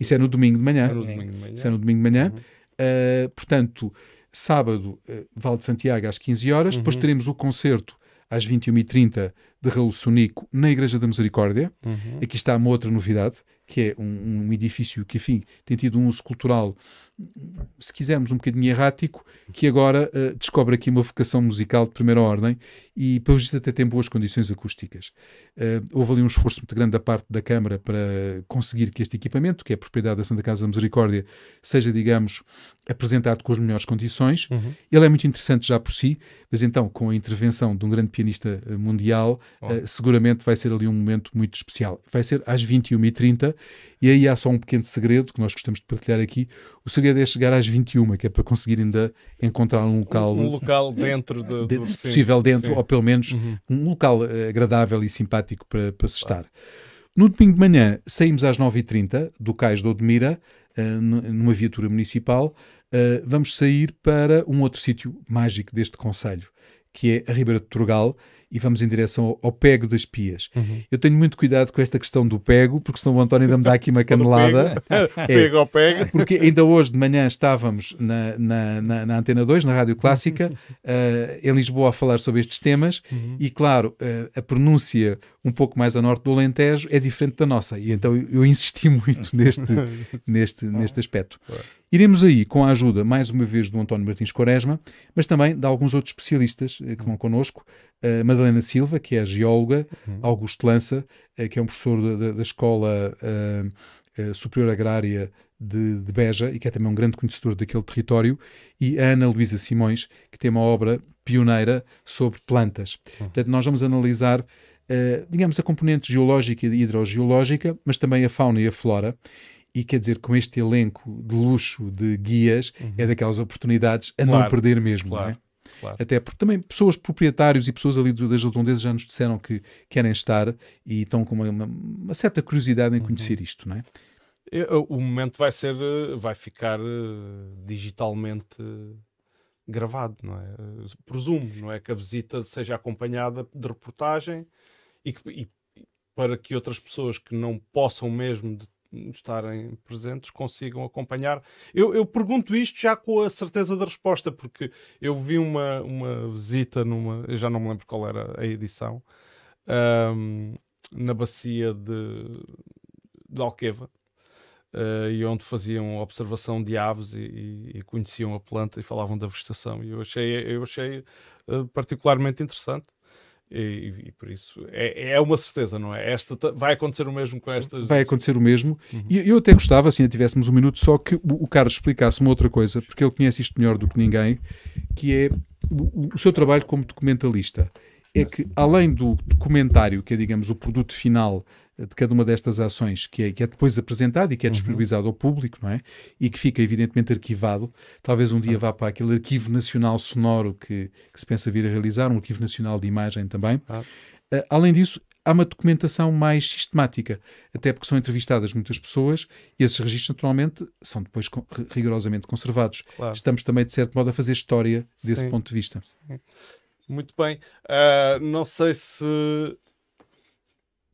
Speaker 1: Isso é no domingo de manhã. É no domingo de manhã. Isso é
Speaker 3: no domingo de manhã. Uhum. portanto, sábado, Val de Santiago às 15 horas, depois uhum. teremos o concerto às 21h30 de Raul Sonico na Igreja da Misericórdia. Uhum. Aqui está uma outra novidade, que é um, um, edifício que, enfim, tem tido um uso cultural, se quisermos, um bocadinho errático, que agora uh, descobre aqui uma vocação musical de primeira ordem e, pelo visto, até tem boas condições acústicas. Uh, houve ali um esforço muito grande da parte da Câmara para conseguir que este equipamento, que é propriedade da Santa Casa da Misericórdia, seja, digamos, apresentado com as melhores condições. Uhum. Ele é muito interessante já por si, mas então, com a intervenção de um grande pianista eh, mundial, uh, seguramente vai ser ali um momento muito especial. Vai ser às 21h30 e aí há só um pequeno segredo que nós gostamos de partilhar aqui. O segredo é chegar às 21 que é para conseguir ainda encontrar um local... Um, um local dentro de, do... Se possível dentro, sim. ou pelo menos uhum. um local eh, agradável e simpático para, para se estar. No domingo de manhã saímos às 9h30 do Cais de Odmira, uh, numa viatura municipal, Uh, vamos sair para um outro sítio mágico deste Conselho, que é a Ribeira de Turgal, e vamos em direção ao, ao pego das pias. Uhum. Eu tenho muito cuidado com esta questão do pego, porque senão o António ainda me dá aqui uma canelada. pego. É, pego ao pego. Porque ainda hoje de manhã estávamos na, na, na, na Antena 2, na Rádio Clássica, uh, em Lisboa a falar sobre estes temas uhum. e, claro, uh, a pronúncia um pouco mais a norte do Alentejo é diferente da nossa. E então eu, eu insisti muito neste, neste, neste ah. aspecto. Iremos aí com a ajuda, mais uma vez, do António Martins Quaresma, mas também de alguns outros especialistas eh, que vão connosco. A eh, Madalena Silva, que é geóloga, uhum. Augusto Lança, eh, que é um professor da, da Escola Superior Agrária de, de, Beja e que é também um grande conhecedor daquele território, e a Ana Luísa Simões, que tem uma obra pioneira sobre plantas. Uhum. Portanto, nós vamos analisar digamos, a componente geológica e hidrogeológica, mas também a fauna e a flora. E quer dizer, com este elenco de luxo de guias, é uhum. é daquelas oportunidades a claro, não perder mesmo. Claro. Não é? Claro. Até porque também pessoas proprietários e pessoas ali das redondezas já nos disseram que querem estar e estão com uma, uma certa curiosidade em uhum. conhecer uhum. isto, não é?
Speaker 1: O momento vai ser, eh, vai ficar eh, digitalmente eh, gravado, não é? Presumo, não é? Que a visita seja acompanhada de reportagem e, que, e para que outras pessoas que não possam mesmo de estarem presentes consigam acompanhar. Eu, eu, pergunto isto já com a certeza da resposta, porque eu vi uma, uma visita numa. Eu já não me lembro qual era a edição, um, na bacia de, de Alqueva. Uh, e onde faziam observação de aves e, e, e, conheciam a planta e falavam da vegetação e eu achei, eu achei uh, particularmente interessante e, e, por isso é, é, uma certeza, não é? Esta vai acontecer o mesmo com estas. Vai acontecer
Speaker 3: o mesmo. Uhum. E eu até gostava, assim, tivéssemos um minuto, só que o, o Carlos explicasse uma outra coisa, porque ele conhece isto melhor do que ninguém, que é o, o seu trabalho como documentalista é que, além do documentário, que é, digamos, o produto final eh, de cada uma destas ações que é, que é depois apresentado e que é uhum. disponibilizado uhum. ao público, não é? E que fica evidentemente arquivado. Talvez um dia vá para aquele Arquivo Nacional Sonoro que, que se pensa vir a realizar, um Arquivo Nacional de Imagem também. Ah. Uh, além disso, há uma documentação mais sistemática, até porque são entrevistadas muitas pessoas e esses registros, naturalmente, são depois com, rigorosamente conservados. Claro. Estamos também, de certo modo, a fazer história desse Sim. ponto de vista.
Speaker 1: Sim. Muito bem. Uh, não sei se.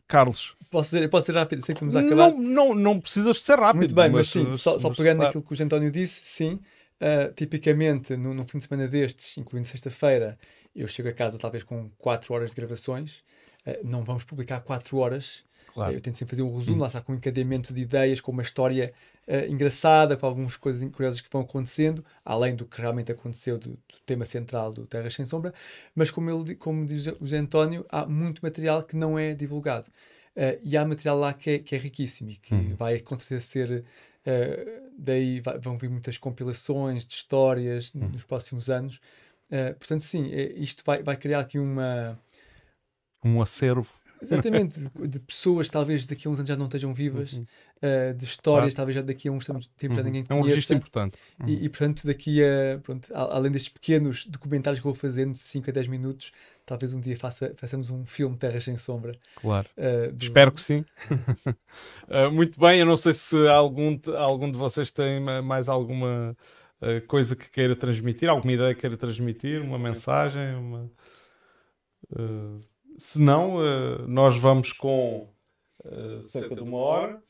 Speaker 1: Carlos.
Speaker 4: Posso dizer, posso ser rápido, sei que estamos a acabar. Não, não, não precisas ser rápido. Muito bem, mas, mas sim, mas, eh, só, só mas pegando claro. aquilo que o António disse, sim. Uh, tipicamente, no, fim de semana destes, incluindo sexta-feira, eu chego a casa talvez com 4 horas de gravações. Uh, não vamos publicar 4 horas Claro. Eh, eu tento sempre fazer um resumo, hum. lá está, com um encadeamento de ideias, com uma história uh, engraçada, com algumas coisas curiosas que vão acontecendo, além do que realmente aconteceu do, do tema central do Terras Sem Sombra. Mas, como, ele, como diz o José António, há muito material que não é divulgado. Uh, e há material lá que é, que é riquíssimo e que hum. vai com certeza ser. Uh, daí vai, vão vir muitas compilações de histórias hum. nos próximos anos. portanto, sim, isto vai, vai criar aqui uma.
Speaker 1: Um acervo Exatamente,
Speaker 4: de pessoas talvez daqui a uns anos já não estejam vivas, uhum. uh, de histórias talvez já daqui a uns tempos uhum. já ninguém conheça. É um registro importante. Uhum. E, e, portanto, daqui a, pronto, além destes pequenos documentários que vou fazendo, de 5 a 10 minutos, talvez um dia faça, façamos um filme Terras Sem Sombra. Claro. Uh, do... Espero que sim. uh,
Speaker 1: muito bem, eu não sei se algum, algum de vocês tem mais alguma coisa que queira transmitir, alguma ideia que queira transmitir, uma mensagem, uma... Senão, não, eh, nós vamos com eh, cerca de uma hora.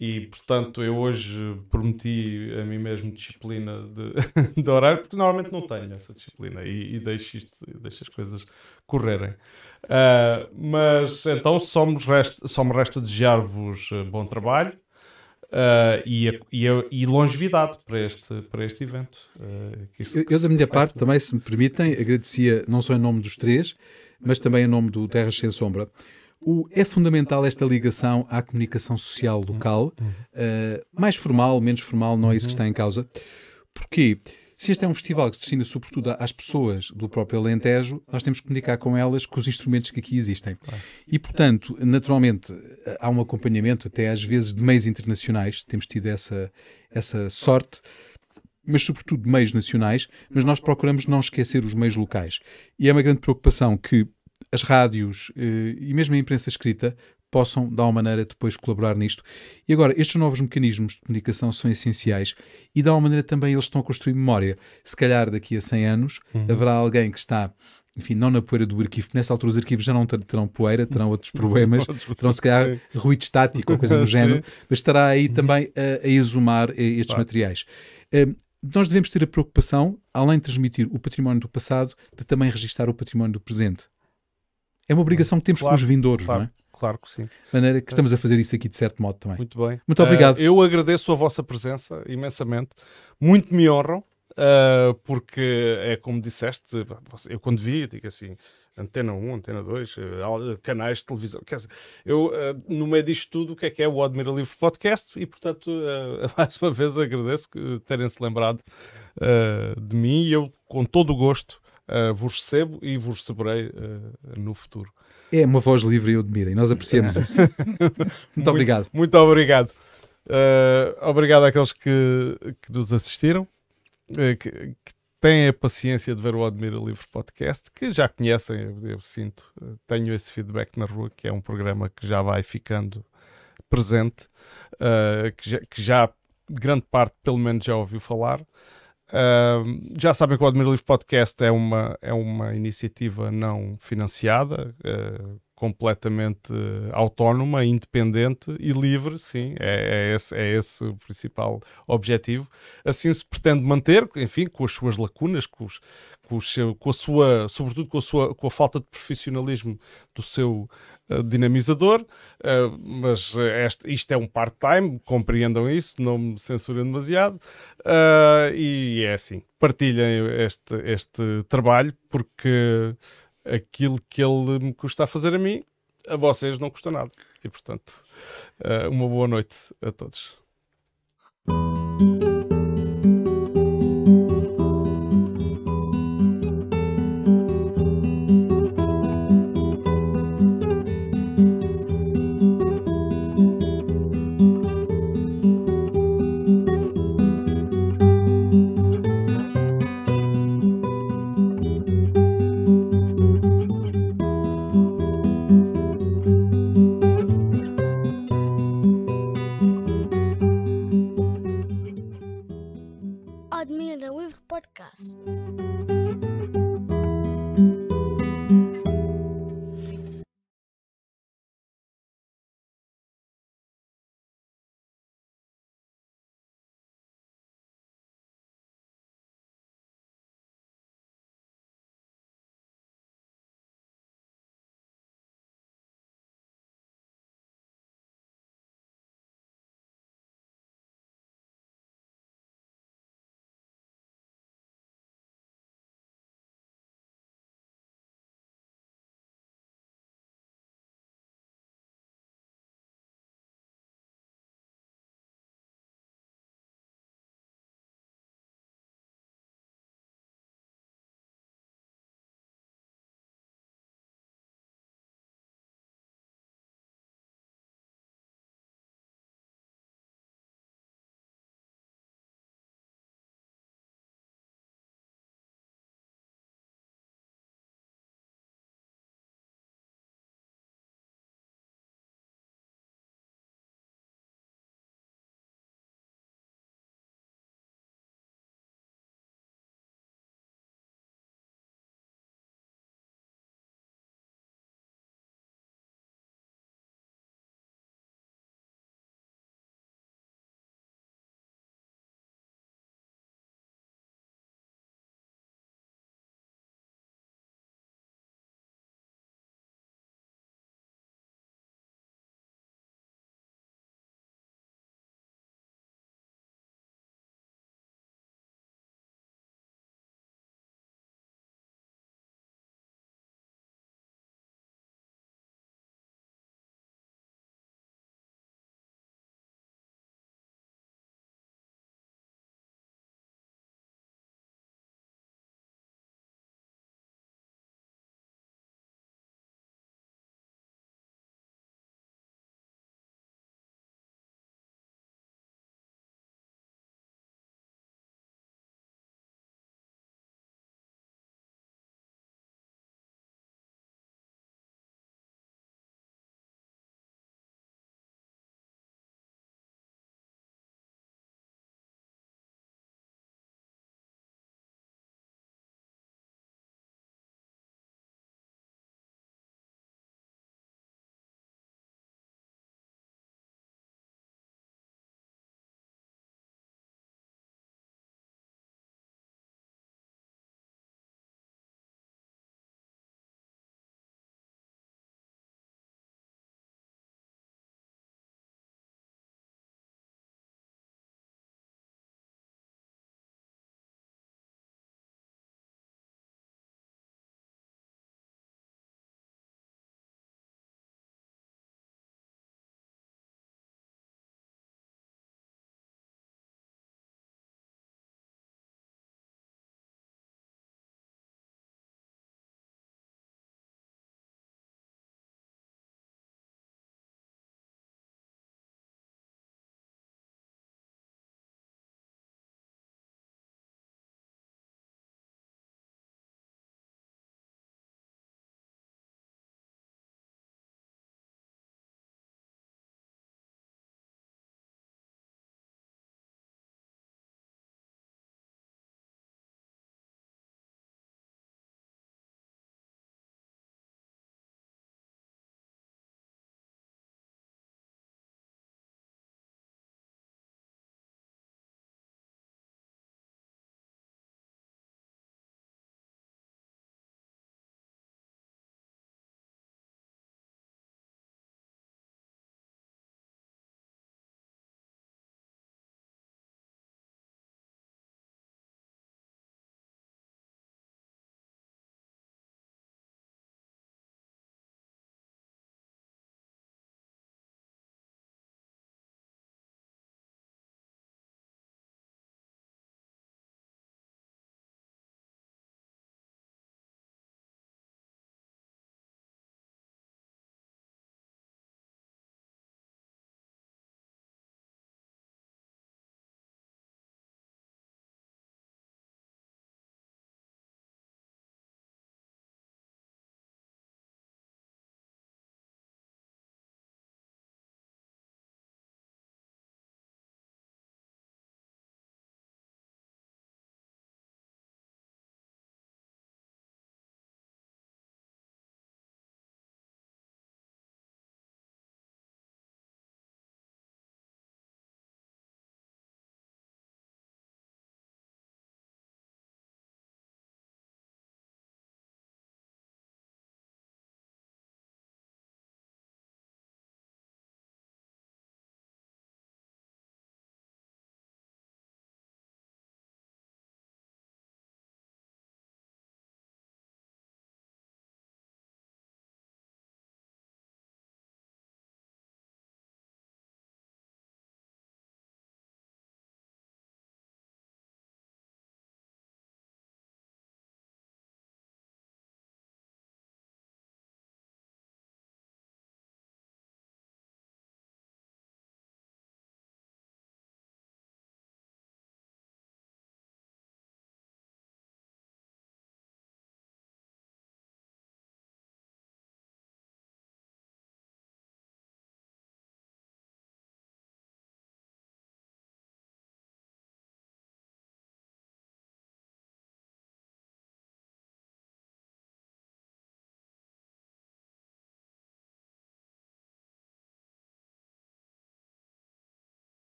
Speaker 1: E, portanto, eu hoje prometi a mim mesmo disciplina de, de horário, porque normalmente não tenho essa disciplina e, e deixo, isto, deixo as coisas correrem. Uh, mas, então, só me resta, resta desejar-vos eh, bom trabalho. Uh, e, e, e, longevidade para este, para este evento. Uh,
Speaker 3: eu, eu, da minha parte, também, se me permitem, agradecia não só em nome dos três, mas também em nome do Terras Sem Sombra. O, é fundamental esta ligação à comunicação social local, uh, mais formal, menos formal, não é isso que uhum. está em causa. Porquê? Se este é um festival que se destina sobretudo às pessoas do próprio Alentejo, nós temos que comunicar com elas com os instrumentos que aqui existem. E, portanto, naturalmente, há um acompanhamento, até às vezes, de meios internacionais, temos tido essa, essa sorte mas sobretudo meios nacionais, mas nós procuramos não esquecer os meios locais. E é uma grande preocupação que as rádios eh, e mesmo a imprensa escrita possam, de alguma maneira, depois colaborar nisto. E agora, estes novos mecanismos de comunicação são essenciais e, de alguma maneira, também eles estão a construir memória. Se calhar, daqui a 100 anos, uhum. haverá alguém que está enfim, não na poeira do arquivo, nessa altura os arquivos já não terão poeira, terão outros problemas, terão se calhar ruído estático ou coisa do género, mas estará aí uhum. também a, a exumar eh, estes materiais. Ehm, nós devemos ter a preocupação, além de transmitir o património do passado, de também registar o património do presente. É uma obrigação que temos claro, com os vindouros, claro, não é? Claro que sim. De maneira que é. estamos a fazer isso aqui de certo modo também.
Speaker 1: Muito bem. Muito eh, obrigado. Uh, eu agradeço a vossa presença imensamente. Muito me honram, uh, porque é como disseste, eu quando vi, digo assim, Antena 1, Antena 2, eh, eh, canais de televisão. Quer dizer, eu, eh, no meio disto tudo, o que é que é o Admira Livre Podcast? E, portanto, mais uma vez agradeço terem-se lembrado de mim e eu, com todo o gosto, vos recebo e vos receberei no futuro.
Speaker 3: É uma voz livre e admira, e nós apreciamos isso. muito, muito obrigado.
Speaker 1: Muito obrigado. Uh, obrigado àqueles que, que nos assistiram, que, que têm a paciência de ver o Admira Livre Podcast, que já conhecem, eu, eu, sinto, eh, tenho esse feedback na rua, que é um programa que já vai ficando presente, uh, que, já, que, já, grande parte, pelo menos, já ouviu falar. Uh, já sabem que o Admira Livre Podcast é uma, é uma iniciativa não financiada, uh, completamente autónoma, independente e livre, sim, é, é, esse, é esse o principal objetivo. Assim se pretende manter, enfim, com as suas lacunas, com, os, com, os seu, com a sua, sobretudo com a, sua, com a falta de profissionalismo do seu uh, dinamizador, uh, mas este, isto é um part-time, compreendam isso, não me censurem demasiado, uh, e é assim, partilhem este, este trabalho, porque aquilo que ele me custa a fazer a mim, a vocês não custa nada. E portanto, eh, uma boa noite a todos.